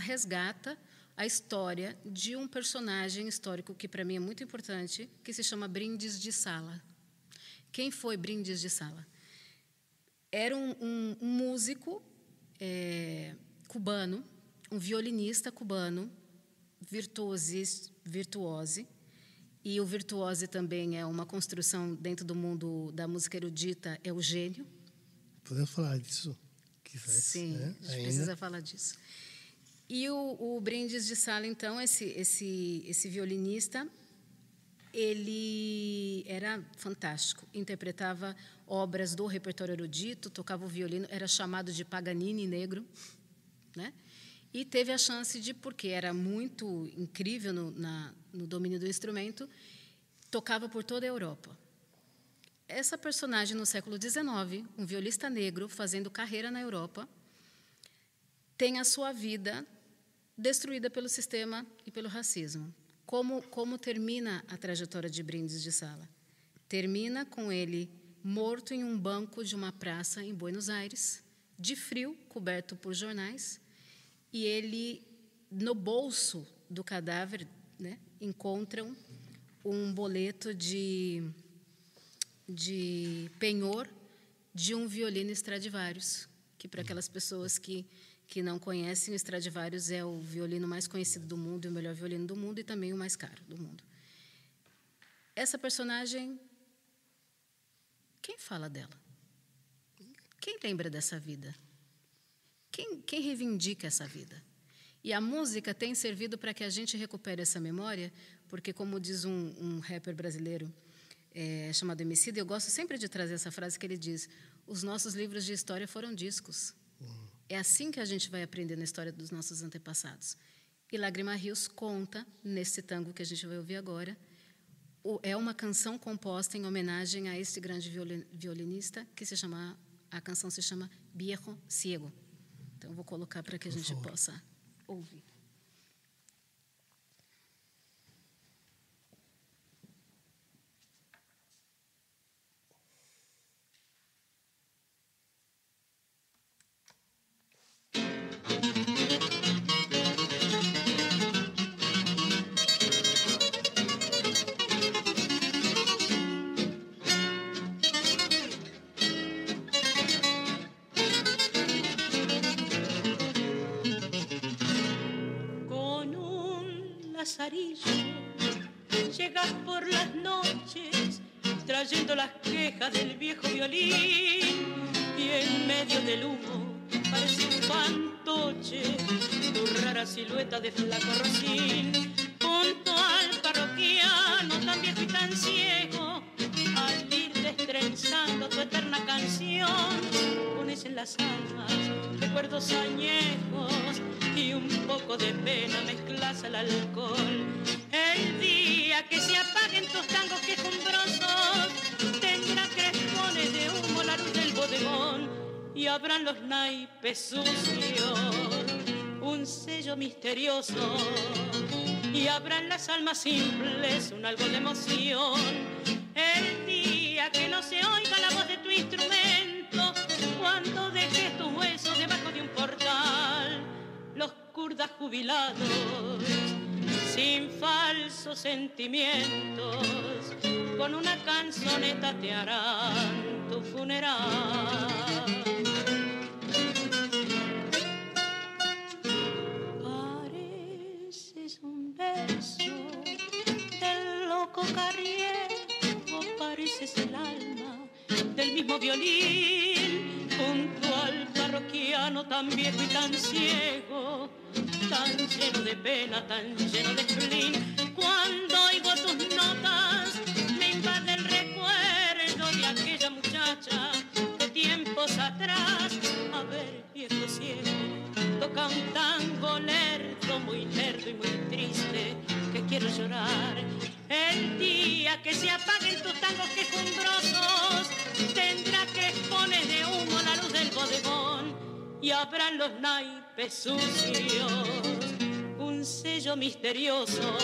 B: resgata a história de um personagem histórico que para mim é muito importante, que se chama Brindes de Sala. Quem foi Brindes de Sala? Era um, um, um músico é, cubano, um violinista cubano, virtuose, virtuose, e o virtuose também é uma construção dentro do mundo da música erudita, é o gênio.
A: Podemos falar disso? Sim, né? a gente Ainda. precisa
B: falar disso. E o, o Brindes de Sala, então, esse, esse, esse violinista, ele era fantástico, interpretava obras do repertório erudito, tocava o violino, era chamado de Paganini negro, né? E teve a chance de, porque era muito incrível no, na, no domínio do instrumento, tocava por toda a Europa. Essa personagem no século XIX, um violista negro fazendo carreira na Europa, tem a sua vida destruída pelo sistema e pelo racismo. Como, como termina a trajetória de Brindes de Sala? Termina com ele morto em um banco de uma praça em Buenos Aires, de frio, coberto por jornais, e ele, no bolso do cadáver, né, encontram um boleto de, de penhor de um violino Stradivarius, que para aquelas pessoas que que não conhecem, o Stradivarius é o violino mais conhecido do mundo, o melhor violino do mundo e também o mais caro do mundo. Essa personagem, quem fala dela? Quem lembra dessa vida? Quem, quem reivindica essa vida? E a música tem servido para que a gente recupere essa memória, porque, como diz um, um rapper brasileiro é, chamado Emicida, eu gosto sempre de trazer essa frase que ele diz: os nossos livros de história foram discos. É assim que a gente vai aprender na história dos nossos antepassados. E Lágrima Rios conta, nesse tango que a gente vai ouvir agora, é uma canção composta em homenagem a este grande violinista que se chama a canção se chama Viejo Ciego. Então vou colocar para que a gente possa ouvir.
D: simple, es un algo de emoción. El día que no se oiga la voz de tu instrumento, cuando dejes tu hueso debajo de un portal, los kurdas jubilados, sin falsos sentimientos, con una canzoneta te harán tu funeral. violín junto al parroquiano tan viejo y tan ciego, tan lleno de pena, tan lleno de clín. Cuando oigo tus notas, me invade el recuerdo de aquella muchacha de tiempos atrás. A ver, viejo ciego, toca un tan. Abran los naipes sucios un sello misterioso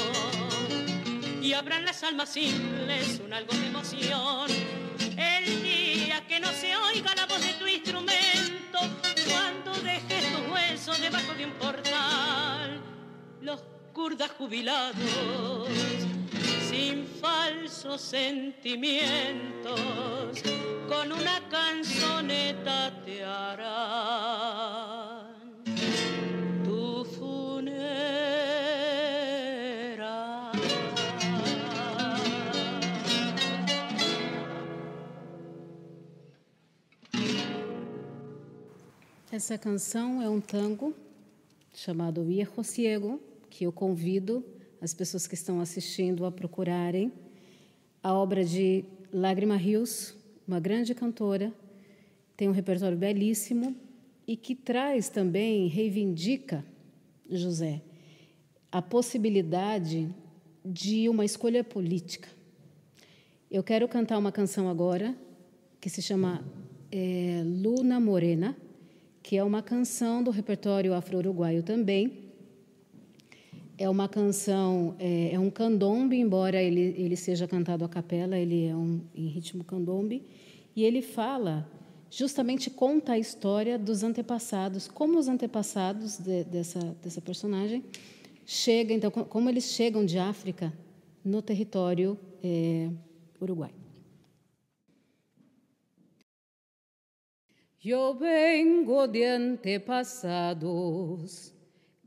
D: y abran las almas simples un algo de emoción. El día que no se oiga la voz de tu instrumento, cuando dejes tus huesos debajo de un portal, los kurdas jubilados sin falsos sentimientos, con una canzoneta te hará. tu funera.
B: Essa canção é um tango chamado Viejo Ciego, que eu convido as pessoas que estão assistindo a procurarem a obra de Lágrima Rios, uma grande cantora, tem um repertório belíssimo e que traz também, reivindica, José, a possibilidade de uma escolha política. Eu quero cantar uma canção agora que se chama é, Luna Morena, que é uma canção do repertório afro-uruguaio também é uma canção, é, é um candombe, embora ele, ele seja cantado a capela, ele é um, em ritmo candombe, e ele fala, justamente conta a história dos antepassados, como os antepassados de, dessa, dessa personagem chegam, então, como eles chegam de África
C: no território é, uruguai. Eu vengo de antepassados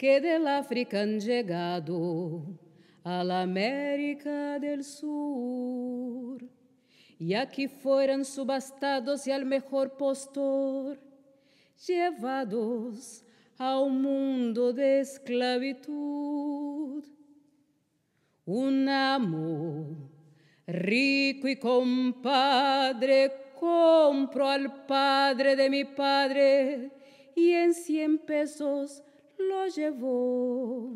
C: que del África han llegado a la América del Sur. Y aquí fueron subastados y al mejor postor, llevados a un mundo de esclavitud. Un amo rico y compadre compro al padre de mi padre y en cien pesos lo llevó.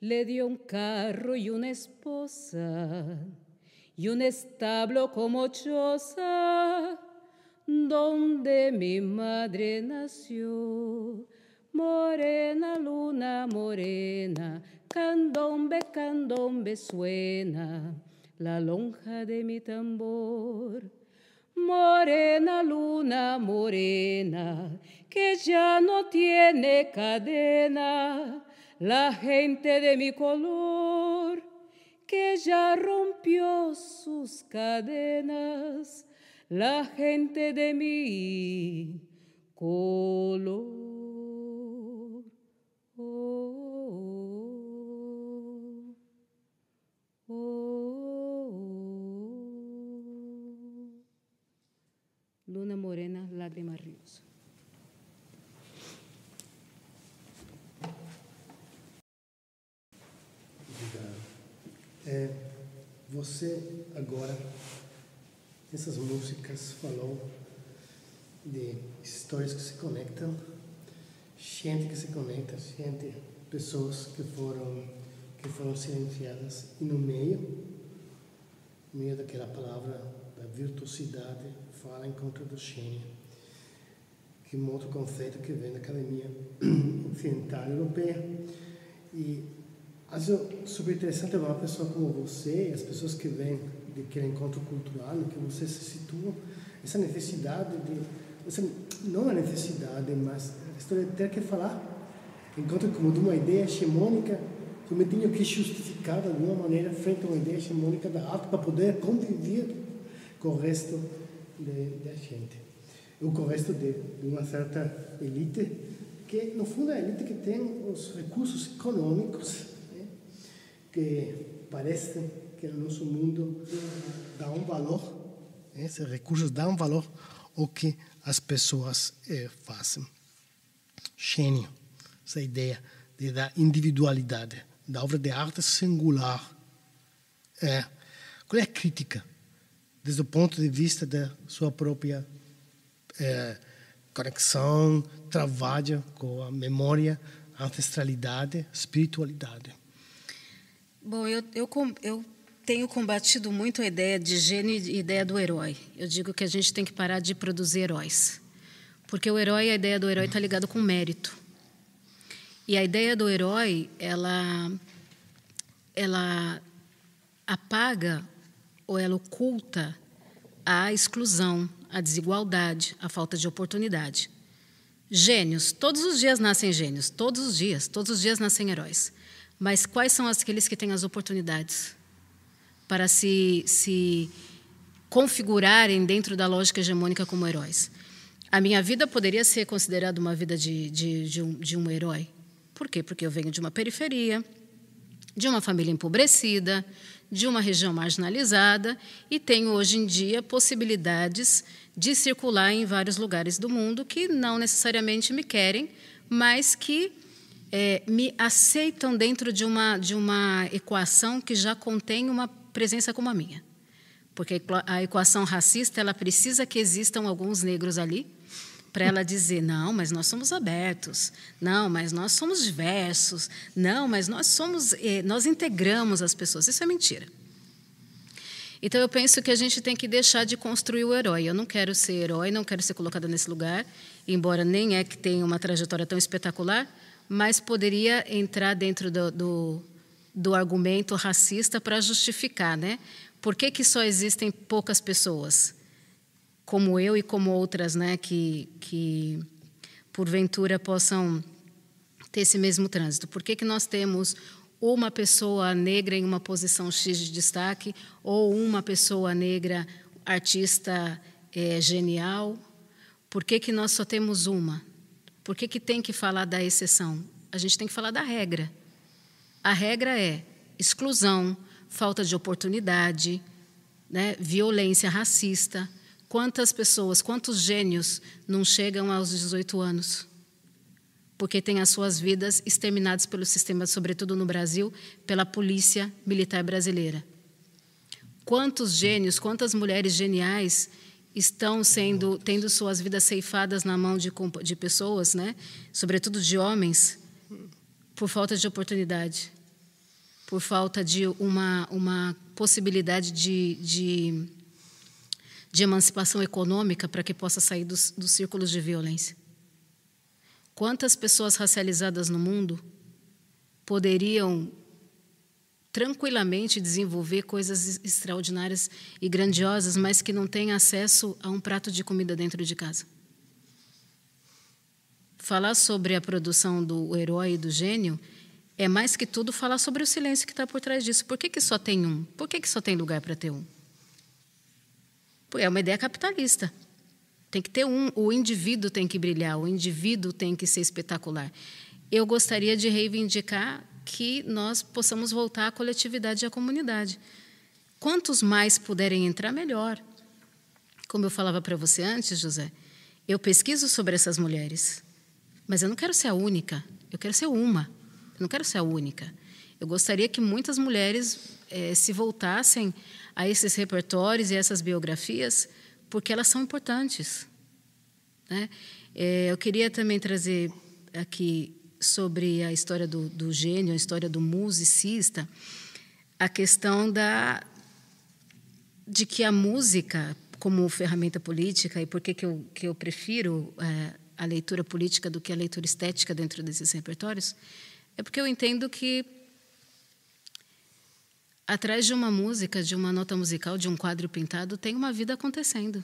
C: Le dio un carro y una esposa y un establo como choza donde mi madre nació. Morena, luna morena, candombe, candombe suena la lonja de mi tambor. Morena luna morena, que ya no tiene cadena, la gente de mi color, que ya rompió sus cadenas, la gente de mi color.
A: falou de histórias que se conectam, gente que se conecta, gente, pessoas que foram que foram silenciadas e no meio, no meio daquela palavra da virtuosidade, fala em contra do gênio, que é um outro conceito que vem da academia ocidental europeia e acho super interessante uma pessoa como você, as pessoas que vêm de aquele encontro cultural, que você se situa essa necessidade de, essa, não a é necessidade, mas a questão de é ter que falar, enquanto como de uma ideia hegemônica, que eu me tenho que justificar de alguma maneira frente a uma ideia hegemônica da arte para poder conviver com o resto da gente. Ou com o resto de, de uma certa elite, que no fundo é a elite que tem os recursos econômicos né, que parece que no nosso mundo dá um valor esses recursos dão valor ao que as pessoas eh, fazem. Gênio, essa ideia de, da individualidade, da obra de arte singular. É. Qual é a crítica, desde o ponto de vista da sua própria eh, conexão, trabalho com a memória, ancestralidade, espiritualidade?
B: Bom, eu, eu, eu tenho combatido muito a ideia de gênio e ideia do herói. Eu digo que a gente tem que parar de produzir heróis. Porque o herói, a ideia do herói está ligado com mérito. E a ideia do herói, ela, ela apaga ou ela oculta a exclusão, a desigualdade, a falta de oportunidade. Gênios, todos os dias nascem gênios, todos os dias, todos os dias nascem heróis. Mas quais são aqueles que têm as oportunidades? para se, se configurarem dentro da lógica hegemônica como heróis. A minha vida poderia ser considerada uma vida de, de, de, um, de um herói. Por quê? Porque eu venho de uma periferia, de uma família empobrecida, de uma região marginalizada e tenho hoje em dia possibilidades de circular em vários lugares do mundo que não necessariamente me querem, mas que é, me aceitam dentro de uma, de uma equação que já contém uma presença como a minha. Porque a equação racista, ela precisa que existam alguns negros ali para ela dizer: não, mas nós somos abertos, não, mas nós somos diversos, não, mas nós somos, eh, nós integramos as pessoas. Isso é mentira. Então eu penso que a gente tem que deixar de construir o herói. Eu não quero ser herói, não quero ser colocada nesse lugar, embora nem é que tenha uma trajetória tão espetacular, mas poderia entrar dentro do, do do argumento racista para justificar, né? Por que, que só existem poucas pessoas, como eu e como outras, né, que, que porventura possam ter esse mesmo trânsito? Por que, que nós temos uma pessoa negra em uma posição X de destaque ou uma pessoa negra artista é, genial? Por que, que nós só temos uma? Por que, que tem que falar da exceção? A gente tem que falar da regra. A regra é exclusão, falta de oportunidade, né, violência racista. Quantas pessoas, quantos gênios não chegam aos 18 anos? Porque têm as suas vidas exterminadas pelo sistema, sobretudo no Brasil, pela polícia militar brasileira. Quantos gênios, quantas mulheres geniais estão sendo tendo suas vidas ceifadas na mão de, de pessoas, né? sobretudo de homens, por falta de oportunidade por falta de uma, uma possibilidade de, de, de emancipação econômica para que possa sair dos, dos círculos de violência. Quantas pessoas racializadas no mundo poderiam tranquilamente desenvolver coisas extraordinárias e grandiosas, mas que não têm acesso a um prato de comida dentro de casa. Falar sobre a produção do herói e do gênio é mais que tudo falar sobre o silêncio que está por trás disso. Por que, que só tem um? Por que, que só tem lugar para ter um? É uma ideia capitalista. Tem que ter um, o indivíduo tem que brilhar, o indivíduo tem que ser espetacular. Eu gostaria de reivindicar que nós possamos voltar à coletividade e à comunidade. Quantos mais puderem entrar, melhor. Como eu falava para você antes, José, eu pesquiso sobre essas mulheres, mas eu não quero ser a única, eu quero ser uma. Eu não quero ser a única. Eu gostaria que muitas mulheres é, se voltassem a esses repertórios e essas biografias, porque elas são importantes. Né? É, eu queria também trazer aqui sobre a história do, do gênio, a história do musicista, a questão da de que a música como ferramenta política e por que eu, que eu prefiro é, a leitura política do que a leitura estética dentro desses repertórios é porque eu entendo que atrás de uma música, de uma nota musical, de um quadro pintado, tem uma vida acontecendo.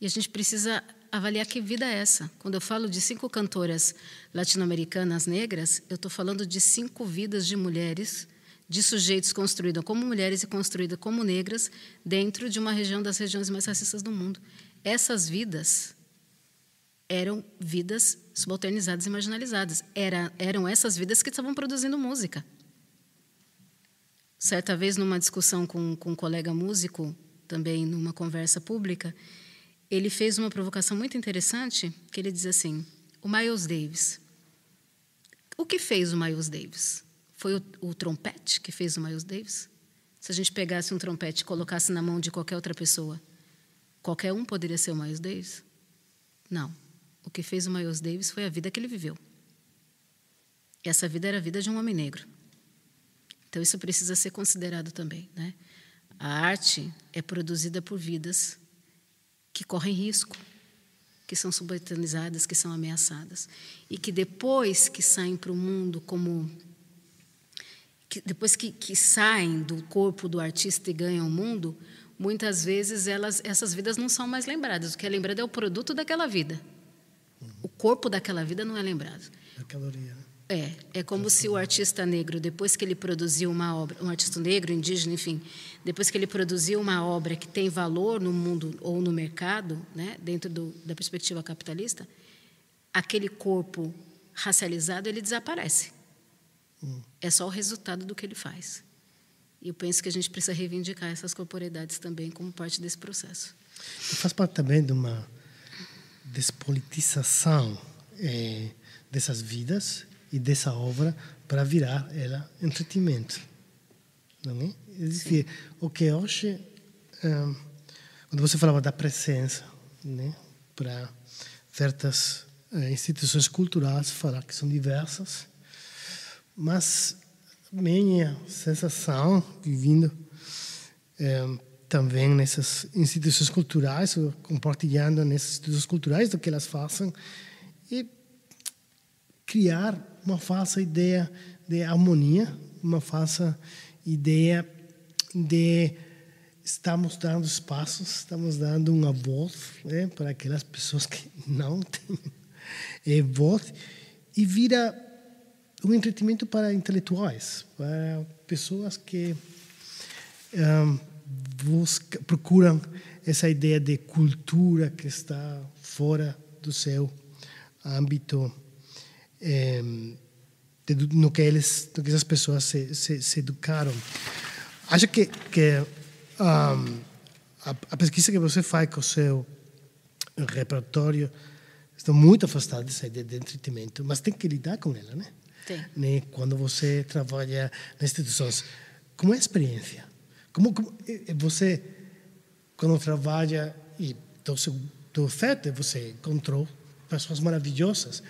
B: E a gente precisa avaliar que vida é essa. Quando eu falo de cinco cantoras latino-americanas negras, eu estou falando de cinco vidas de mulheres, de sujeitos construídos como mulheres e construídos como negras, dentro de uma região das regiões mais racistas do mundo. Essas vidas eram vidas subalternizadas e marginalizadas. Era, eram essas vidas que estavam produzindo música. Certa vez, numa discussão com, com um colega músico, também numa conversa pública, ele fez uma provocação muito interessante, que ele diz assim, o Miles Davis. O que fez o Miles Davis? Foi o, o trompete que fez o Miles Davis? Se a gente pegasse um trompete e colocasse na mão de qualquer outra pessoa, qualquer um poderia ser o Miles Davis? Não. O que fez o Miles Davis foi a vida que ele viveu. E essa vida era a vida de um homem negro. Então isso precisa ser considerado também, né? A arte é produzida por vidas que correm risco, que são subalternizadas, que são ameaçadas e que depois que saem para o mundo como que depois que, que, saem do corpo do artista e ganham o mundo, muitas vezes elas, essas vidas não são mais lembradas. O que é lembrado é o produto daquela vida corpo daquela vida não é lembrado. É né? caloria, É, é como se o artista negro, depois que ele produziu uma obra, um artista negro, indígena, enfim, depois que ele produziu uma obra que tem valor no mundo ou no mercado, né, dentro do, da perspectiva capitalista, aquele corpo racializado ele desaparece. Hum. É só o resultado do que ele faz. E eu penso que a gente precisa reivindicar essas corporeidades também como parte desse processo.
A: Faz parte também de uma despolitização eh, dessas vidas e dessa obra para virar ela entretenimento. Não é? o que hoje, hum, quando você falava da presença, né, para certas eh, instituições culturais, falar que são diversas, mas minha sensação, vivendo, é, hum, também nessas instituições culturais, compartilhando nessas instituições culturais do que elas fazem e criar uma falsa ideia de harmonia, uma falsa ideia de estamos dando espaços, estamos dando uma voz né, para aquelas pessoas que não têm é, voz e vira um entretenimento para intelectuais, para pessoas que um, busca, procuram essa ideia de cultura que está fora do seu âmbito é, de, no que eles no que essas pessoas se, se, se educaram acho que, que um, a, a, pesquisa que você faz com o seu repertório está muito afastada dessa ideia de entretenimento mas tem que lidar com ela né Né? quando você trabalha nas instituições como é a experiência como, como você, quando trabalha e do seu do FET, é você encontrou pessoas maravilhosas.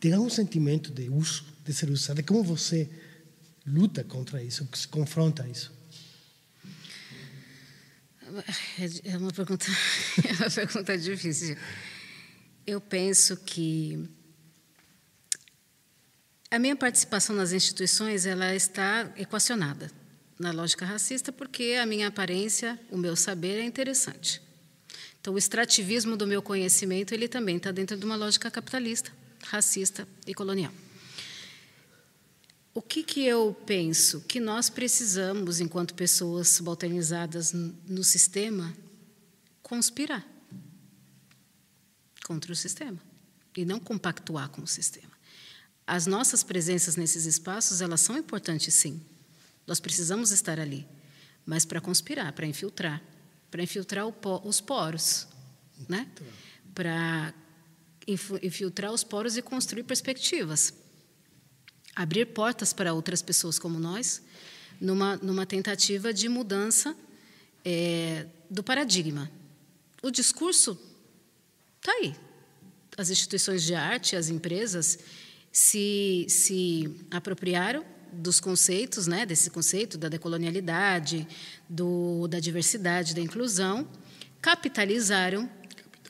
A: Tem um sentimento de uso, de ser usado. É como você luta contra isso, se confronta a isso?
B: É uma pergunta, é uma pergunta difícil. Eu penso que a minha participação nas instituições ela está equacionada na lógica racista porque a minha aparência, o meu saber é interessante. Então, o extrativismo do meu conhecimento ele também está dentro de uma lógica capitalista, racista e colonial. O que, que eu penso que nós precisamos, enquanto pessoas subalternizadas no sistema, conspirar contra o sistema e não compactuar com o sistema. As nossas presenças nesses espaços elas são importantes, sim, nós precisamos estar ali, mas para conspirar, para infiltrar, para infiltrar po os poros, né? Para infiltrar os poros e construir perspectivas, abrir portas para outras pessoas como nós, numa numa tentativa de mudança é, do paradigma. O discurso está aí. As instituições de arte, as empresas se, se apropriaram dos conceitos, né, desse conceito da decolonialidade, do, da diversidade, da inclusão, capitalizaram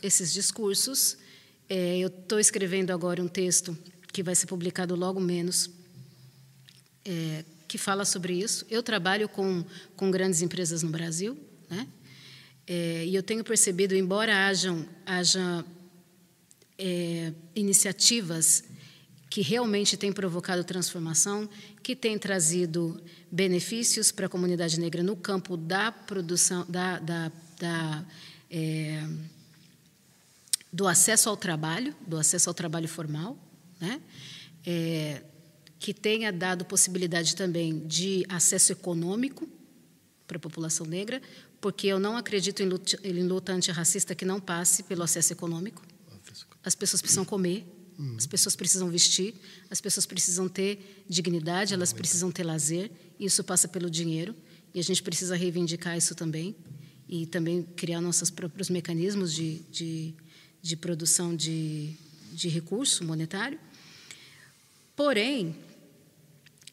B: esses discursos. É, eu estou escrevendo agora um texto que vai ser publicado logo menos, é, que fala sobre isso. Eu trabalho com, com grandes empresas no Brasil, né? É, e eu tenho percebido, embora hajam, haja é, iniciativas que realmente tem provocado transformação, que tem trazido benefícios para a comunidade negra no campo da produção, da, da, da é, do acesso ao trabalho, do acesso ao trabalho formal, né? É, que tenha dado possibilidade também de acesso econômico para a população negra, porque eu não acredito em luta, em luta antirracista que não passe pelo acesso econômico. As pessoas precisam comer, Uhum. As pessoas precisam vestir, as pessoas precisam ter dignidade, elas precisam ter lazer. Isso passa pelo dinheiro e a gente precisa reivindicar isso também e também criar nossos próprios mecanismos de, de, de produção de, de recurso monetário. Porém,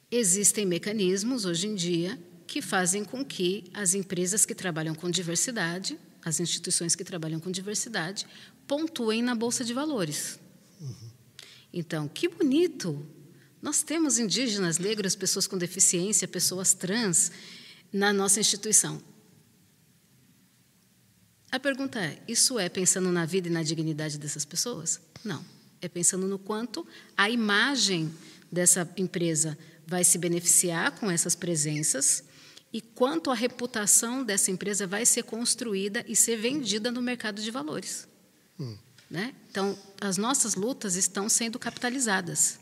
B: existem mecanismos hoje em dia que fazem com que as empresas que trabalham com diversidade, as instituições que trabalham com diversidade, pontuem na bolsa de valores. Então, que bonito! Nós temos indígenas, negros, pessoas com deficiência, pessoas trans na nossa instituição. A pergunta é: isso é pensando na vida e na dignidade dessas pessoas? Não. É pensando no quanto a imagem dessa empresa vai se beneficiar com essas presenças e quanto a reputação dessa empresa vai ser construída e ser vendida no mercado de valores. Hum. Né? Então, as nossas lutas estão sendo capitalizadas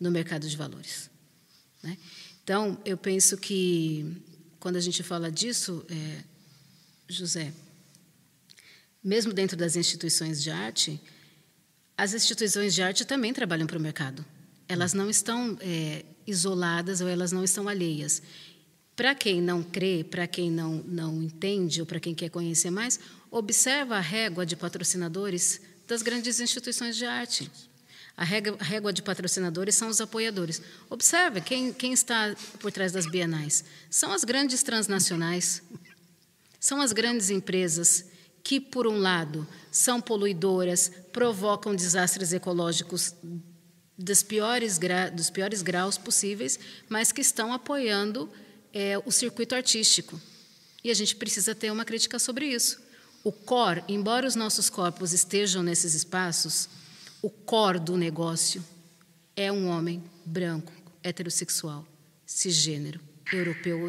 B: no mercado de valores. Né? Então, eu penso que, quando a gente fala disso, é, José, mesmo dentro das instituições de arte, as instituições de arte também trabalham para o mercado. Elas não estão é, isoladas ou elas não estão alheias. Para quem não crê, para quem não, não entende ou para quem quer conhecer mais, observa a régua de patrocinadores das grandes instituições de arte. A régua de patrocinadores são os apoiadores. Observe quem, quem está por trás das bienais. São as grandes transnacionais, são as grandes empresas que, por um lado, são poluidoras, provocam desastres ecológicos dos piores, dos piores graus possíveis, mas que estão apoiando é, o circuito artístico. E a gente precisa ter uma crítica sobre isso. O core, embora os nossos corpos estejam nesses espaços, o core do negócio é um homem branco, heterossexual, cisgênero, europeu ou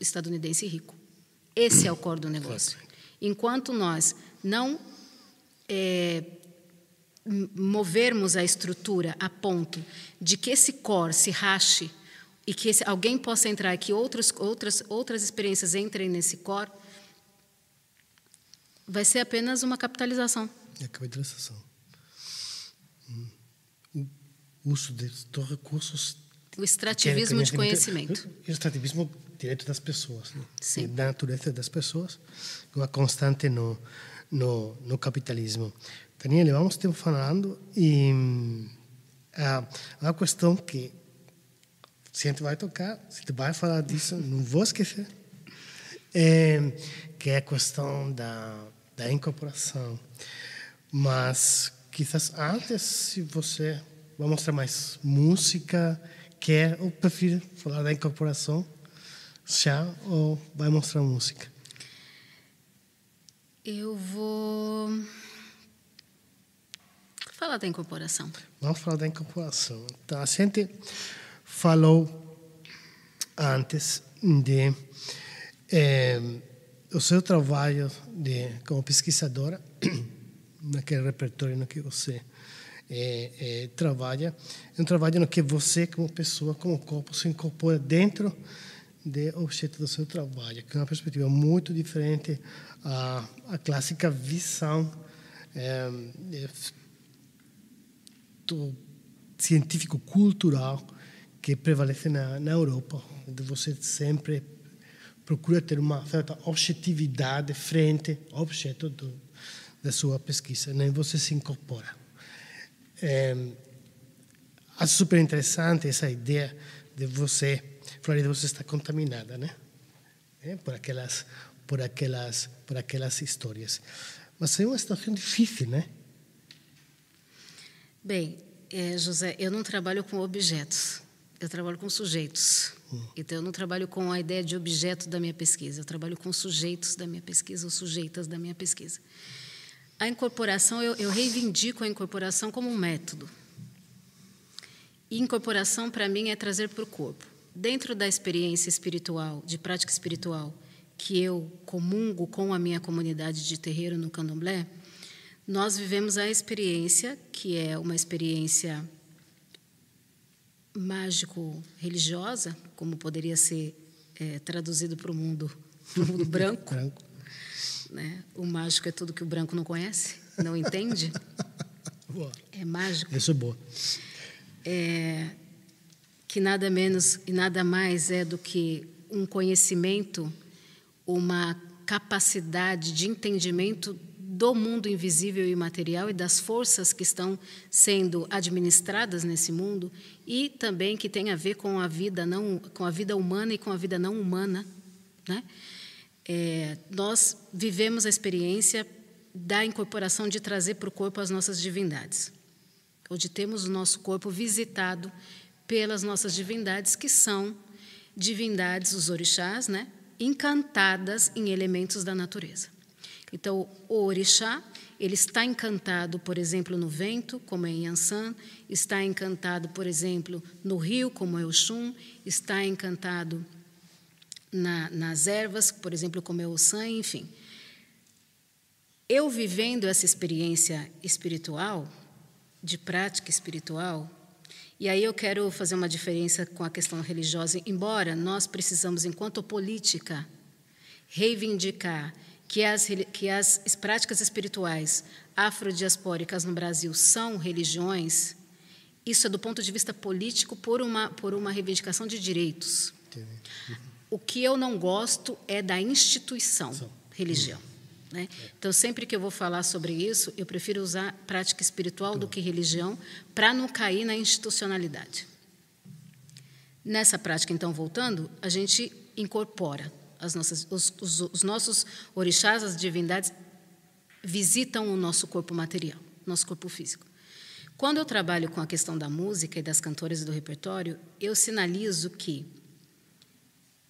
B: estadunidense rico. Esse é o core do negócio. Enquanto nós não é, movermos a estrutura a ponto de que esse core se rache e que esse, alguém possa entrar e que outros, outras, outras experiências entrem nesse core, vai ser apenas uma capitalização.
A: É capitalização. Hum. O uso dos recursos. O extrativismo de conhecimento. O extrativismo direto das pessoas. Né? Sim. Da natureza das pessoas, uma constante no, no, no capitalismo. Daniele, vamos tempo falando e hum, é, é a, a questão que se a gente vai tocar, se a gente vai falar disso, não vou esquecer, é, que é a questão da da incorporação. Mas quizás antes, se você vai mostrar mais música, quer ou prefere falar da incorporação, já ou vai mostrar música?
B: Eu vou falar da incorporação.
A: Vamos falar da incorporação. Então, a gente falou antes de eh, o seu trabalho de, como pesquisadora, naquele repertório no que você é, é, trabalha, é um trabalho no que você, como pessoa, como corpo, se incorpora dentro de objeto do seu trabalho, que é uma perspectiva muito diferente à, à clássica visão é, é do científico-cultural que prevalece na, na Europa, onde você sempre procura ter uma certa objetividade frente ao objeto do, da sua pesquisa, nem você se incorpora. É, é super interessante essa ideia de você, Florida, você está contaminada, né? É, por aquelas, por aquelas, por aquelas histórias. Mas é uma situação difícil, né?
B: Bem, é, José, eu não trabalho com objetos eu trabalho com sujeitos. Hum. Então, eu não trabalho com a ideia de objeto da minha pesquisa, eu trabalho com sujeitos da minha pesquisa ou sujeitas da minha pesquisa. A incorporação, eu, eu reivindico a incorporação como um método. E incorporação, para mim, é trazer para o corpo. Dentro da experiência espiritual, de prática espiritual, que eu comungo com a minha comunidade de terreiro no candomblé, nós vivemos a experiência, que é uma experiência mágico-religiosa, como poderia ser é, traduzido para o mundo, mundo branco. branco. Né? O mágico é tudo que o branco não conhece, não entende. boa. É mágico. Isso é boa. É, que nada menos e nada mais é do que um conhecimento, uma capacidade de entendimento do mundo invisível e material e das forças que estão sendo administradas nesse mundo e também que tem a ver com a vida não com a vida humana e com a vida não humana, né? É, nós vivemos a experiência da incorporação de trazer para o corpo as nossas divindades, onde temos o nosso corpo visitado pelas nossas divindades que são divindades, os orixás, né? encantadas em elementos da natureza. Então, o orixá, ele está encantado, por exemplo, no vento, como é Yansan, está encantado, por exemplo, no rio, como é Oxum, está encantado na, nas ervas, por exemplo, como é Ossan, enfim. Eu vivendo essa experiência espiritual, de prática espiritual, e aí eu quero fazer uma diferença com a questão religiosa, embora nós precisamos, enquanto política, reivindicar que as, que as práticas espirituais afrodiaspóricas no Brasil são religiões, isso é do ponto de vista político por uma, por uma reivindicação de direitos. O que eu não gosto é da instituição religião. Né? Então, sempre que eu vou falar sobre isso, eu prefiro usar prática espiritual do tá que religião, para não cair na institucionalidade. Nessa prática, então, voltando, a gente incorpora as nossas, os, os, os nossos orixás, as divindades, visitam o nosso corpo material, nosso corpo físico. Quando eu trabalho com a questão da música e das cantoras e do repertório, eu sinalizo que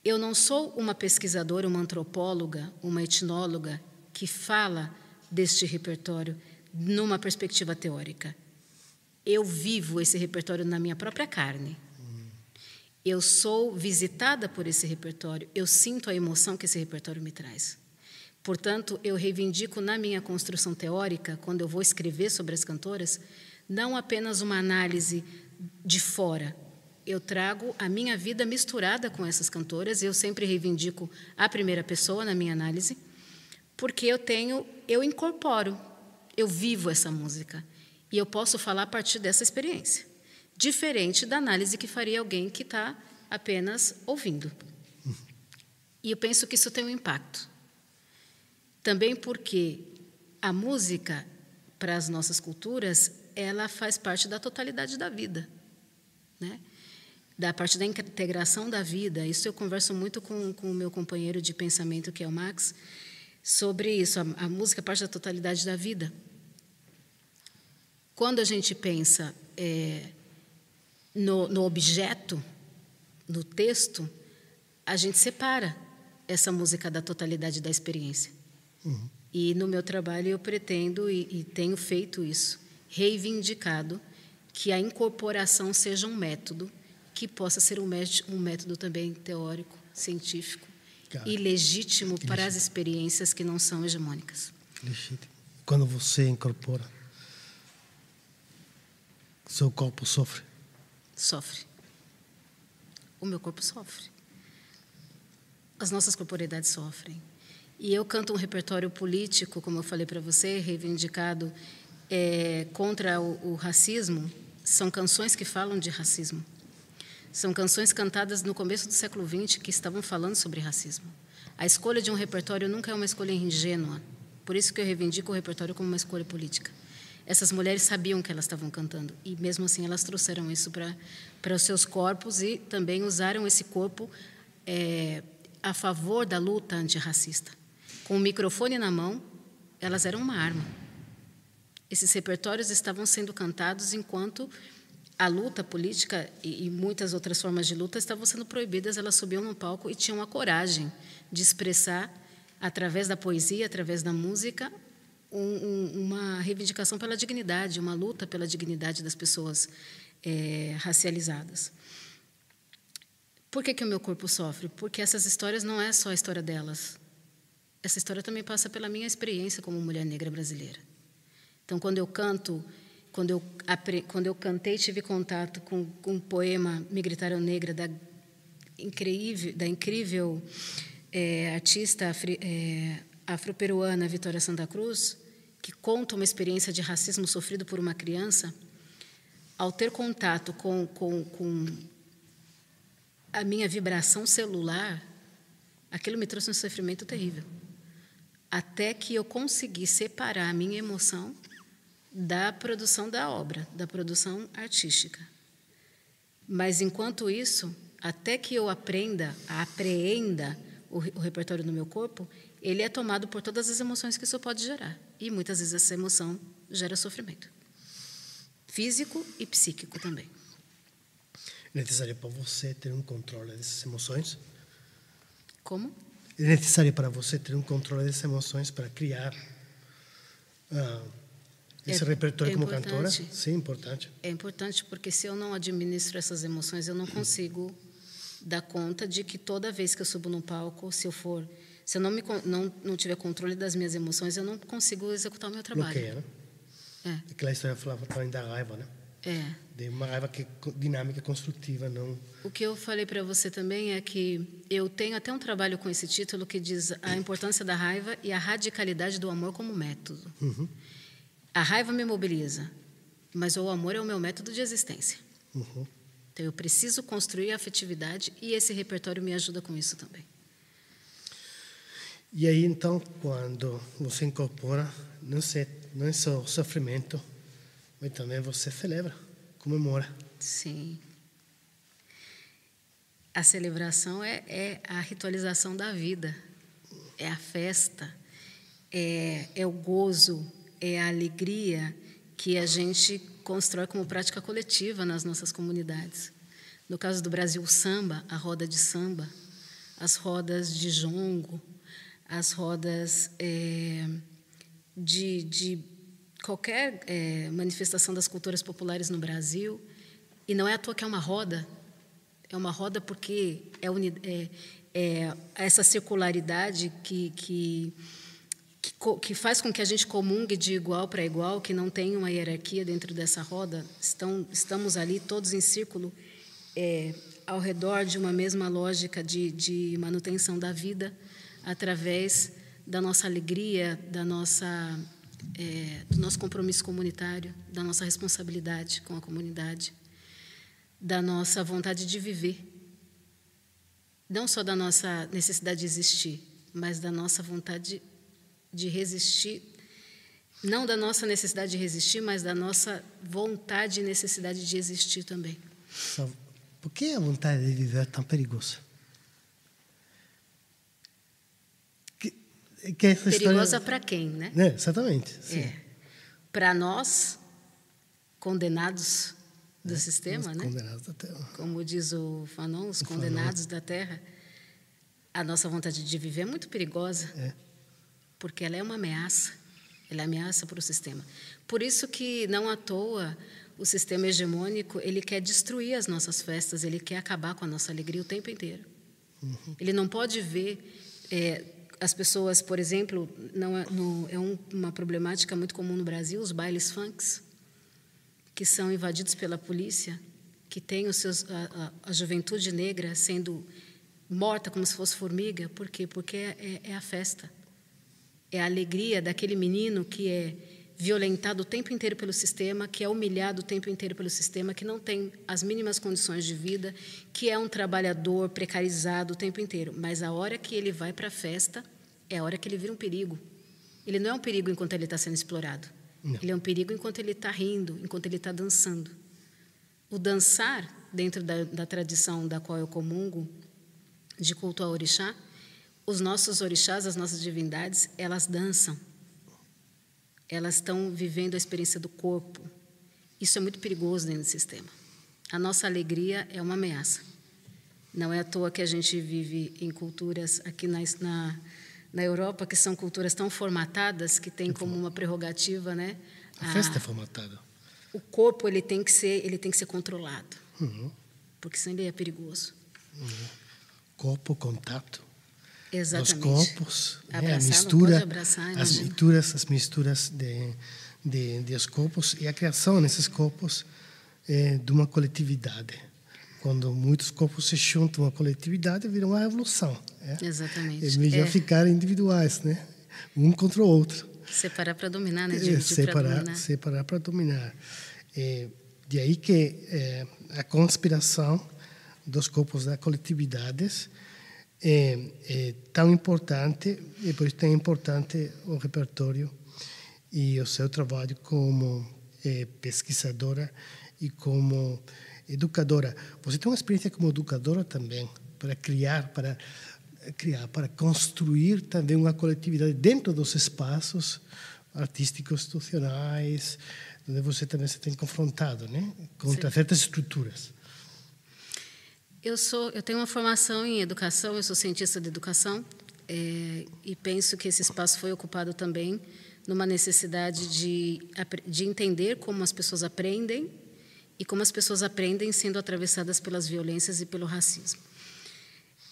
B: eu não sou uma pesquisadora, uma antropóloga, uma etnóloga que fala deste repertório numa perspectiva teórica. Eu vivo esse repertório na minha própria carne eu sou visitada por esse repertório, eu sinto a emoção que esse repertório me traz. Portanto, eu reivindico na minha construção teórica, quando eu vou escrever sobre as cantoras, não apenas uma análise de fora. Eu trago a minha vida misturada com essas cantoras, eu sempre reivindico a primeira pessoa na minha análise, porque eu tenho, eu incorporo, eu vivo essa música e eu posso falar a partir dessa experiência diferente da análise que faria alguém que está apenas ouvindo. E eu penso que isso tem um impacto. Também porque a música, para as nossas culturas, ela faz parte da totalidade da vida, né? da parte da integração da vida. Isso eu converso muito com, com o meu companheiro de pensamento, que é o Max, sobre isso. A, a música é parte da totalidade da vida. Quando a gente pensa é, no, no objeto, no texto, a gente separa essa música da totalidade da experiência. Uhum. E no meu trabalho eu pretendo e, e tenho feito isso, reivindicado que a incorporação seja um método que possa ser um, um método também teórico, científico Cara, e legítimo, legítimo para as experiências que não são hegemônicas.
A: Legítimo. Quando você incorpora, seu corpo sofre
B: sofre. O meu corpo sofre. As nossas corporeidades sofrem. E eu canto um repertório político, como eu falei para você, reivindicado é, contra o, o racismo. São canções que falam de racismo. São canções cantadas no começo do século XX que estavam falando sobre racismo. A escolha de um repertório nunca é uma escolha ingênua. Por isso que eu reivindico o repertório como uma escolha política essas mulheres sabiam que elas estavam cantando e mesmo assim elas trouxeram isso para para os seus corpos e também usaram esse corpo é, a favor da luta antirracista. Com o microfone na mão, elas eram uma arma. Esses repertórios estavam sendo cantados enquanto a luta política e, e muitas outras formas de luta estavam sendo proibidas. Elas subiam no palco e tinham a coragem de expressar, através da poesia, através da música, um, uma reivindicação pela dignidade, uma luta pela dignidade das pessoas é, racializadas. Por que, que o meu corpo sofre? Porque essas histórias não é só a história delas. Essa história também passa pela minha experiência como mulher negra brasileira. Então, quando eu canto, quando eu, quando eu cantei, tive contato com, com um poema Me Gritaram Negra, da incrível, da incrível é, artista afri, é, afro-peruana Vitória Santa Cruz, que conta uma experiência de racismo sofrido por uma criança, ao ter contato com, com, com a minha vibração celular, aquilo me trouxe um sofrimento terrível. Até que eu consegui separar a minha emoção da produção da obra, da produção artística. Mas enquanto isso, até que eu aprenda, apreenda o, o repertório no meu corpo, ele é tomado por todas as emoções que isso pode gerar. E muitas vezes essa emoção gera sofrimento físico e psíquico também.
A: É necessário para você ter um controle dessas emoções? Como? É necessário para você ter um controle dessas emoções para criar uh,
B: esse é, repertório é como cantora? Sim, é importante. É importante porque se eu não administro essas emoções, eu não consigo dar conta de que toda vez que eu subo no palco, se eu for se eu não, me, não, não tiver controle das minhas emoções, eu não consigo executar o meu trabalho. Bloqueia, né? É.
A: Aquela história falava também da raiva, né? É. De uma raiva que dinâmica, construtiva, não.
B: O que eu falei para você também é que eu tenho até um trabalho com esse título que diz a importância da raiva e a radicalidade do amor como método. Uhum. A raiva me mobiliza, mas o amor é o meu método de existência. Uhum. Então eu preciso construir a afetividade e esse repertório me ajuda com isso também.
A: E aí então, quando você incorpora, não, é não é só o sofrimento, mas também você celebra, comemora.
B: Sim. A celebração é, é a ritualização da vida, é a festa, é, é o gozo, é a alegria que a gente constrói como prática coletiva nas nossas comunidades. No caso do Brasil, o samba, a roda de samba, as rodas de jongo, as rodas é, de, de, qualquer é, manifestação das culturas populares no Brasil. E não é à toa que é uma roda, é uma roda porque é, uni, é, é essa circularidade que, que, que, que, faz com que a gente comungue de igual para igual, que não tem uma hierarquia dentro dessa roda. Estão, estamos ali todos em círculo é, ao redor de uma mesma lógica de, de manutenção da vida através da nossa alegria, da nossa, é, do nosso compromisso comunitário, da nossa responsabilidade com a comunidade, da nossa vontade de viver. Não só da nossa necessidade de existir, mas da nossa vontade de resistir. Não da nossa necessidade de resistir, mas da nossa vontade e necessidade de existir também.
A: Por que a vontade de viver é tão perigosa? que é essa Perigosa para quem, né? É, exatamente. É.
B: Para nós, condenados do é, sistema, né? Condenados da terra. Como diz o Fanon, os o condenados Fanon. da terra. A nossa vontade de viver é muito perigosa, é. porque ela é uma ameaça. Ela é ameaça para o sistema. Por isso que não à toa o sistema hegemônico ele quer destruir as nossas festas, ele quer acabar com a nossa alegria o tempo inteiro. Uhum. Ele não pode ver é, as pessoas, por exemplo, não é, no, é um, uma problemática muito comum no Brasil, os bailes funks, que são invadidos pela polícia, que tem os seus, a, a, a juventude negra sendo morta como se fosse formiga. Por quê? Porque é, é, é a festa. É a alegria daquele menino que é violentado o tempo inteiro pelo sistema, que é humilhado o tempo inteiro pelo sistema, que não tem as mínimas condições de vida, que é um trabalhador precarizado o tempo inteiro. Mas a hora que ele vai para a festa, é a hora que ele vira um perigo. Ele não é um perigo enquanto ele está sendo explorado. Não. Ele é um perigo enquanto ele está rindo, enquanto ele está dançando. O dançar, dentro da, da tradição da qual eu comungo, de culto ao orixá, os nossos orixás, as nossas divindades, elas dançam. Elas estão vivendo a experiência do corpo. Isso é muito perigoso dentro do sistema. A nossa alegria é uma ameaça. Não é à toa que a gente vive em culturas aqui na, na na Europa, que são culturas tão formatadas, que tem como uma prerrogativa, né? A, a festa é formatada. O corpo ele tem que ser, ele tem que ser controlado, uhum. porque senão ele é perigoso. Uhum.
A: Corpo, contato. Exatamente. Os corpos, abraçar, né? a mistura, abraçar, as misturas, as misturas de, de, de os corpos e a criação nesses corpos é, de uma coletividade. Quando muitos corpos se juntam a coletividade, vira uma revolução.
B: É, Exatamente. É melhor é.
A: ficar individuais, né? Um contra o outro.
B: Separar para dominar, né? É, Dividir separar,
A: separar para dominar. É, de aí que é, a conspiração dos corpos das coletividades é, é tão importante e por isso é importante o repertório e o seu trabalho como é, pesquisadora e como educadora. Você tem uma experiência como educadora também para criar, para criar, para construir também uma coletividade dentro dos espaços artísticos institucionais, onde você também se tem confrontado, né, contra Sim. certas estruturas.
B: Eu sou, eu tenho uma formação em educação, eu sou cientista de educação é, e penso que esse espaço foi ocupado também numa necessidade de de entender como as pessoas aprendem e como as pessoas aprendem sendo atravessadas pelas violências e pelo racismo.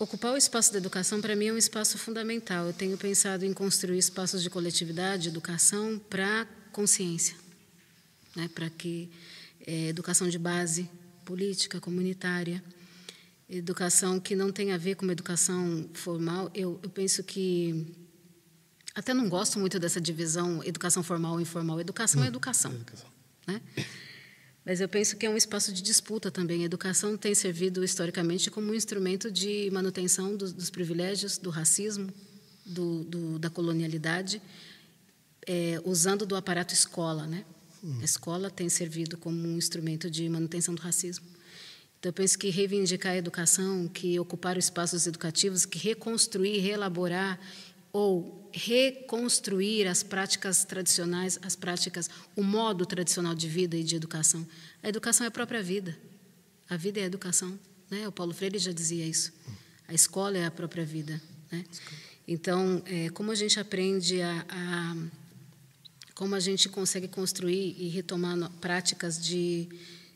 B: Ocupar o espaço da educação, para mim, é um espaço fundamental. Eu tenho pensado em construir espaços de coletividade, educação, para consciência, né? para que é, educação de base, política, comunitária, educação que não tem a ver com uma educação formal. Eu, eu penso que. Até não gosto muito dessa divisão educação formal e informal. Educação é hum. educação. É educação. Né? Mas eu penso que é um espaço de disputa também. A educação tem servido historicamente como um instrumento de manutenção dos, dos privilégios, do racismo, do, do, da colonialidade, é, usando do aparato escola. Né? Hum. A escola tem servido como um instrumento de manutenção do racismo. Então, eu penso que reivindicar a educação, que ocupar os espaços educativos, que reconstruir, reelaborar ou reconstruir as práticas tradicionais, as práticas, o modo tradicional de vida e de educação. A educação é a própria vida. A vida é a educação. Né? O Paulo Freire já dizia isso. A escola é a própria vida. Né? Então, é, como a gente aprende a, a, Como a gente consegue construir e retomar no, práticas de,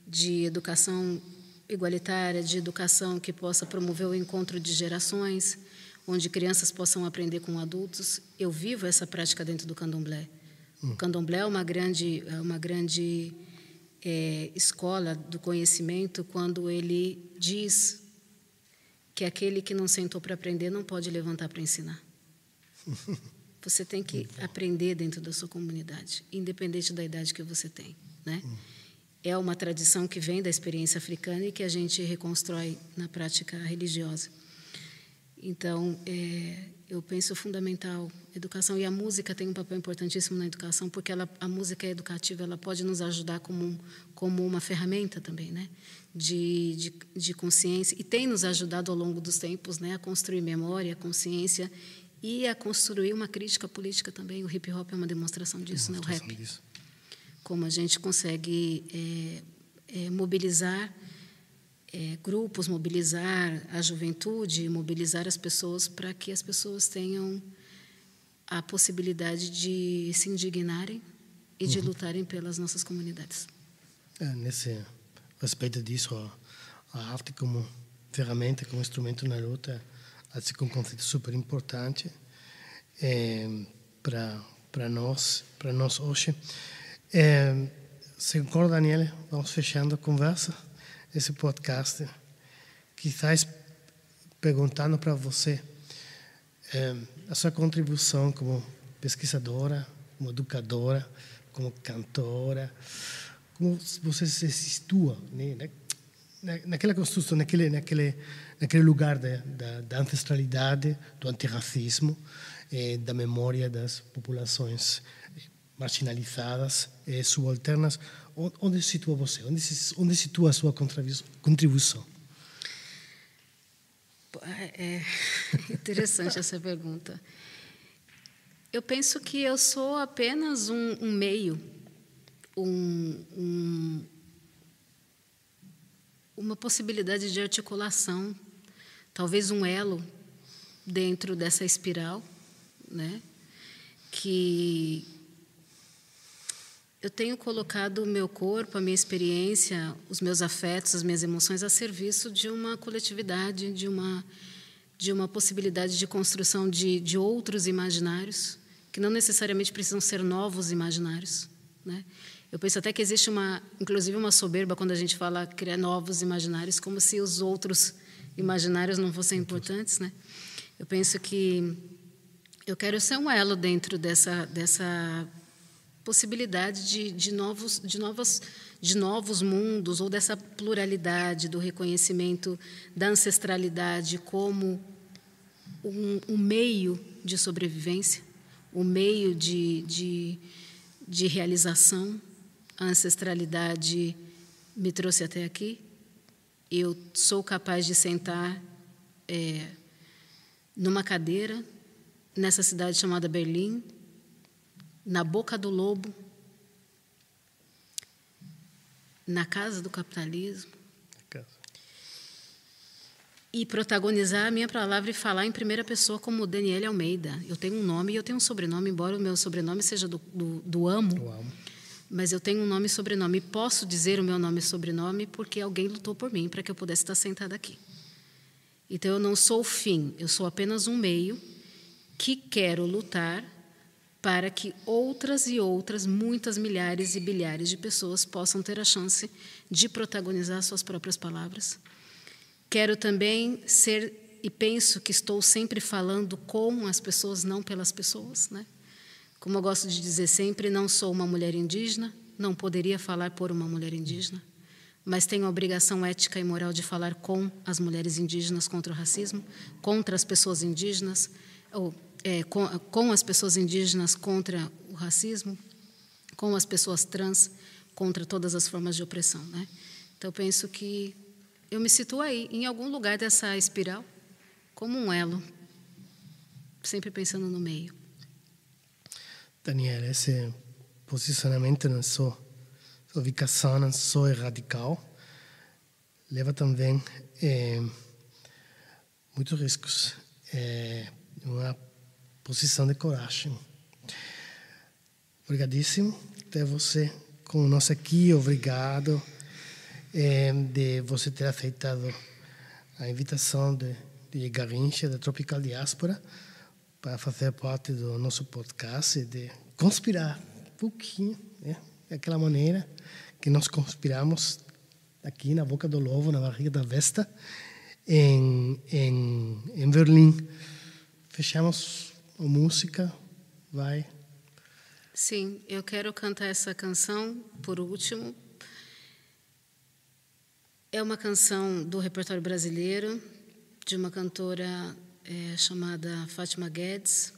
B: de educação igualitária, de educação que possa promover o encontro de gerações onde crianças possam aprender com adultos. Eu vivo essa prática dentro do candomblé. Hum. O candomblé é uma grande, é uma grande é, escola do conhecimento quando ele diz que aquele que não sentou para aprender não pode levantar para ensinar. Você tem que aprender dentro da sua comunidade, independente da idade que você tem, né? Hum. É uma tradição que vem da experiência africana e que a gente reconstrói na prática religiosa. Então, é, eu penso fundamental educação e a música tem um papel importantíssimo na educação porque ela, a música é educativa, ela pode nos ajudar como, como uma ferramenta também, né? De, de, de, consciência e tem nos ajudado ao longo dos tempos, né? A construir memória, consciência e a construir uma crítica política também. O hip hop é uma demonstração disso, demonstração né? O rap. Disso. Como a gente consegue é, é, mobilizar é, grupos, mobilizar a juventude, mobilizar as pessoas para que as pessoas tenham a possibilidade de se indignarem e uhum. de lutarem pelas nossas comunidades.
A: É, nesse respeito disso, a, a arte como ferramenta, como instrumento na luta, acho que é um conceito super importante é, para para nós para nós hoje. É, concorda Daniela vamos fechando a conversa esse podcast, quizás perguntando para você é, a sua contribuição como pesquisadora, como educadora, como cantora, como você se situa né, na, naquela construção, naquele, naquele, naquele lugar da, da, da ancestralidade, do antirracismo, eh, da memória das populações marginalizadas, eh, subalternas, onde se situa você? Onde se, onde situa a sua contribuição?
B: É, é interessante essa pergunta. Eu penso que eu sou apenas um, um meio, um, um, uma possibilidade de articulação, talvez um elo dentro dessa espiral, né? que, eu tenho colocado o meu corpo, a minha experiência, os meus afetos, as minhas emoções a serviço de uma coletividade, de uma, de uma possibilidade de construção de, de outros imaginários, que não necessariamente precisam ser novos imaginários. Né? Eu penso até que existe uma, inclusive uma soberba quando a gente fala criar novos imaginários, como se os outros imaginários não fossem importantes, né? Eu penso que eu quero ser um elo dentro dessa dessa possibilidade de, de, novos, de, novas, de novos mundos ou dessa pluralidade do reconhecimento da ancestralidade como um, um meio de sobrevivência, um meio de, de, de realização. A ancestralidade me trouxe até aqui. Eu sou capaz de sentar é, numa cadeira nessa cidade chamada Berlim na boca do lobo, na casa do capitalismo. E protagonizar a minha palavra e falar em primeira pessoa como Daniel Almeida. Eu tenho um nome e eu tenho um sobrenome, embora o meu sobrenome seja do, do, do amo, do amo. Mas eu tenho um nome e sobrenome. Posso dizer o meu nome e sobrenome porque alguém lutou por mim para que eu pudesse estar sentada aqui. Então eu não sou o fim, eu sou apenas um meio que quero lutar para que outras e outras, muitas milhares e bilhares de pessoas possam ter a chance de protagonizar suas próprias palavras. Quero também ser e penso que estou sempre falando com as pessoas, não pelas pessoas, né? Como eu gosto de dizer sempre, não sou uma mulher indígena, não poderia falar por uma mulher indígena, mas tenho a obrigação ética e moral de falar com as mulheres indígenas contra o racismo, contra as pessoas indígenas, ou é, com, com as pessoas indígenas contra o racismo, com as pessoas trans contra todas as formas de opressão. Né? Então, eu penso que eu me situo aí, em algum lugar dessa espiral, como um elo, sempre pensando no meio.
A: Daniela, esse posicionamento não só, essa ubicação não só é radical, leva também é, muitos riscos. É, uma Posição de coragem. Obrigadíssimo ter você conosco aqui. Obrigado é, de você ter aceitado a invitação de, de Garrincha, da Tropical Diáspora, para fazer parte do nosso podcast e de conspirar um pouquinho, né? daquela maneira que nós conspiramos aqui na boca do lobo, na barriga da Vesta, em, em, em Berlim. Fechamos ou música, vai.
B: Sim, eu quero cantar essa canção por último. É uma canção do repertório brasileiro, de uma cantora é, chamada Fátima Guedes.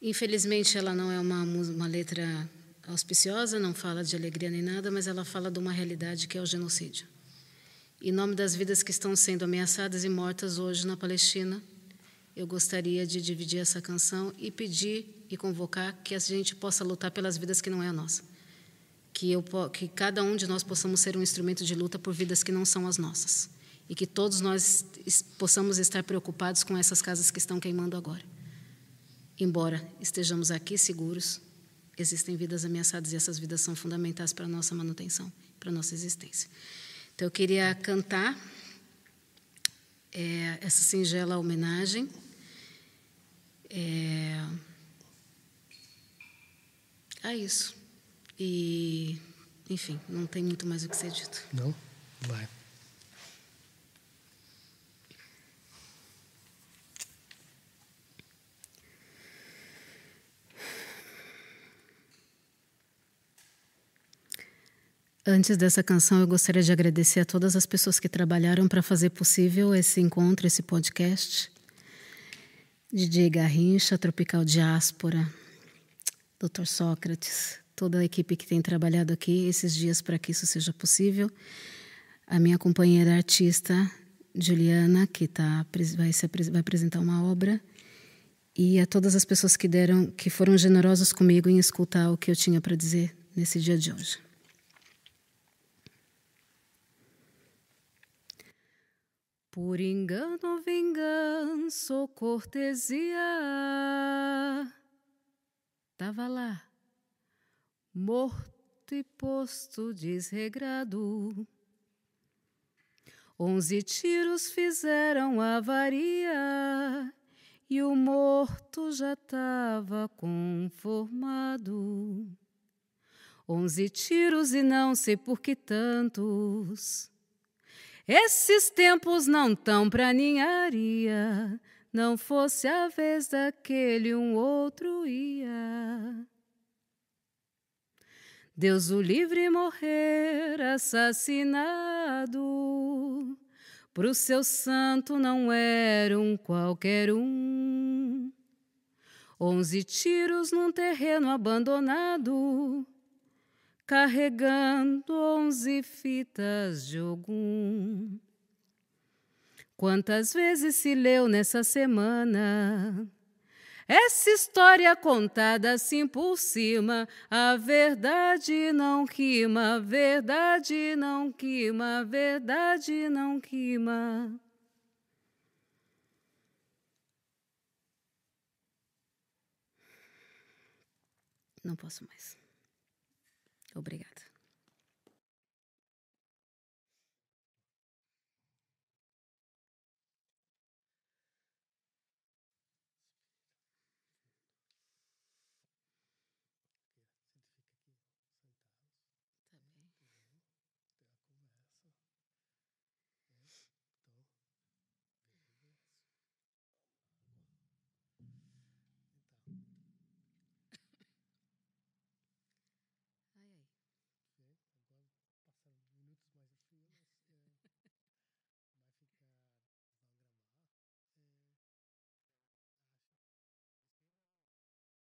B: Infelizmente, ela não é uma, uma letra auspiciosa, não fala de alegria nem nada, mas ela fala de uma realidade que é o genocídio. Em nome das vidas que estão sendo ameaçadas e mortas hoje na Palestina, eu gostaria de dividir essa canção e pedir e convocar que a gente possa lutar pelas vidas que não é a nossa. Que, eu, que cada um de nós possamos ser um instrumento de luta por vidas que não são as nossas. E que todos nós possamos estar preocupados com essas casas que estão queimando agora. Embora estejamos aqui seguros, existem vidas ameaçadas e essas vidas são fundamentais para a nossa manutenção, para a nossa existência. Então, eu queria cantar é, essa singela homenagem. É, é isso. E, enfim, não tem muito mais o que ser dito.
A: Não? Vai.
B: Antes dessa canção, eu gostaria de agradecer a todas as pessoas que trabalharam para fazer possível esse encontro, esse podcast. DJ Garrincha, Tropical Diáspora, Dr. Sócrates, toda a equipe que tem trabalhado aqui esses dias para que isso seja possível. A minha companheira artista, Juliana, que tá, vai, se, vai apresentar uma obra. E a todas as pessoas que deram, que foram generosas comigo em escutar o que eu tinha para dizer nesse dia de hoje.
C: Por engano ou vingança ou cortesia, tava lá, morto e posto desregrado. Onze tiros fizeram avaria e o morto já tava conformado. Onze tiros e não sei por que tantos esses tempos não tão pra ninharia, não fosse a vez daquele um outro ia. Deus o livre morrer assassinado, pro seu santo não era um qualquer um. Onze tiros num terreno abandonado, carregando onze fitas de algum. Quantas vezes se leu nessa semana? Essa história contada assim por cima, a verdade não queima, a verdade não queima, a verdade não queima.
B: Não posso mais. Obrigada.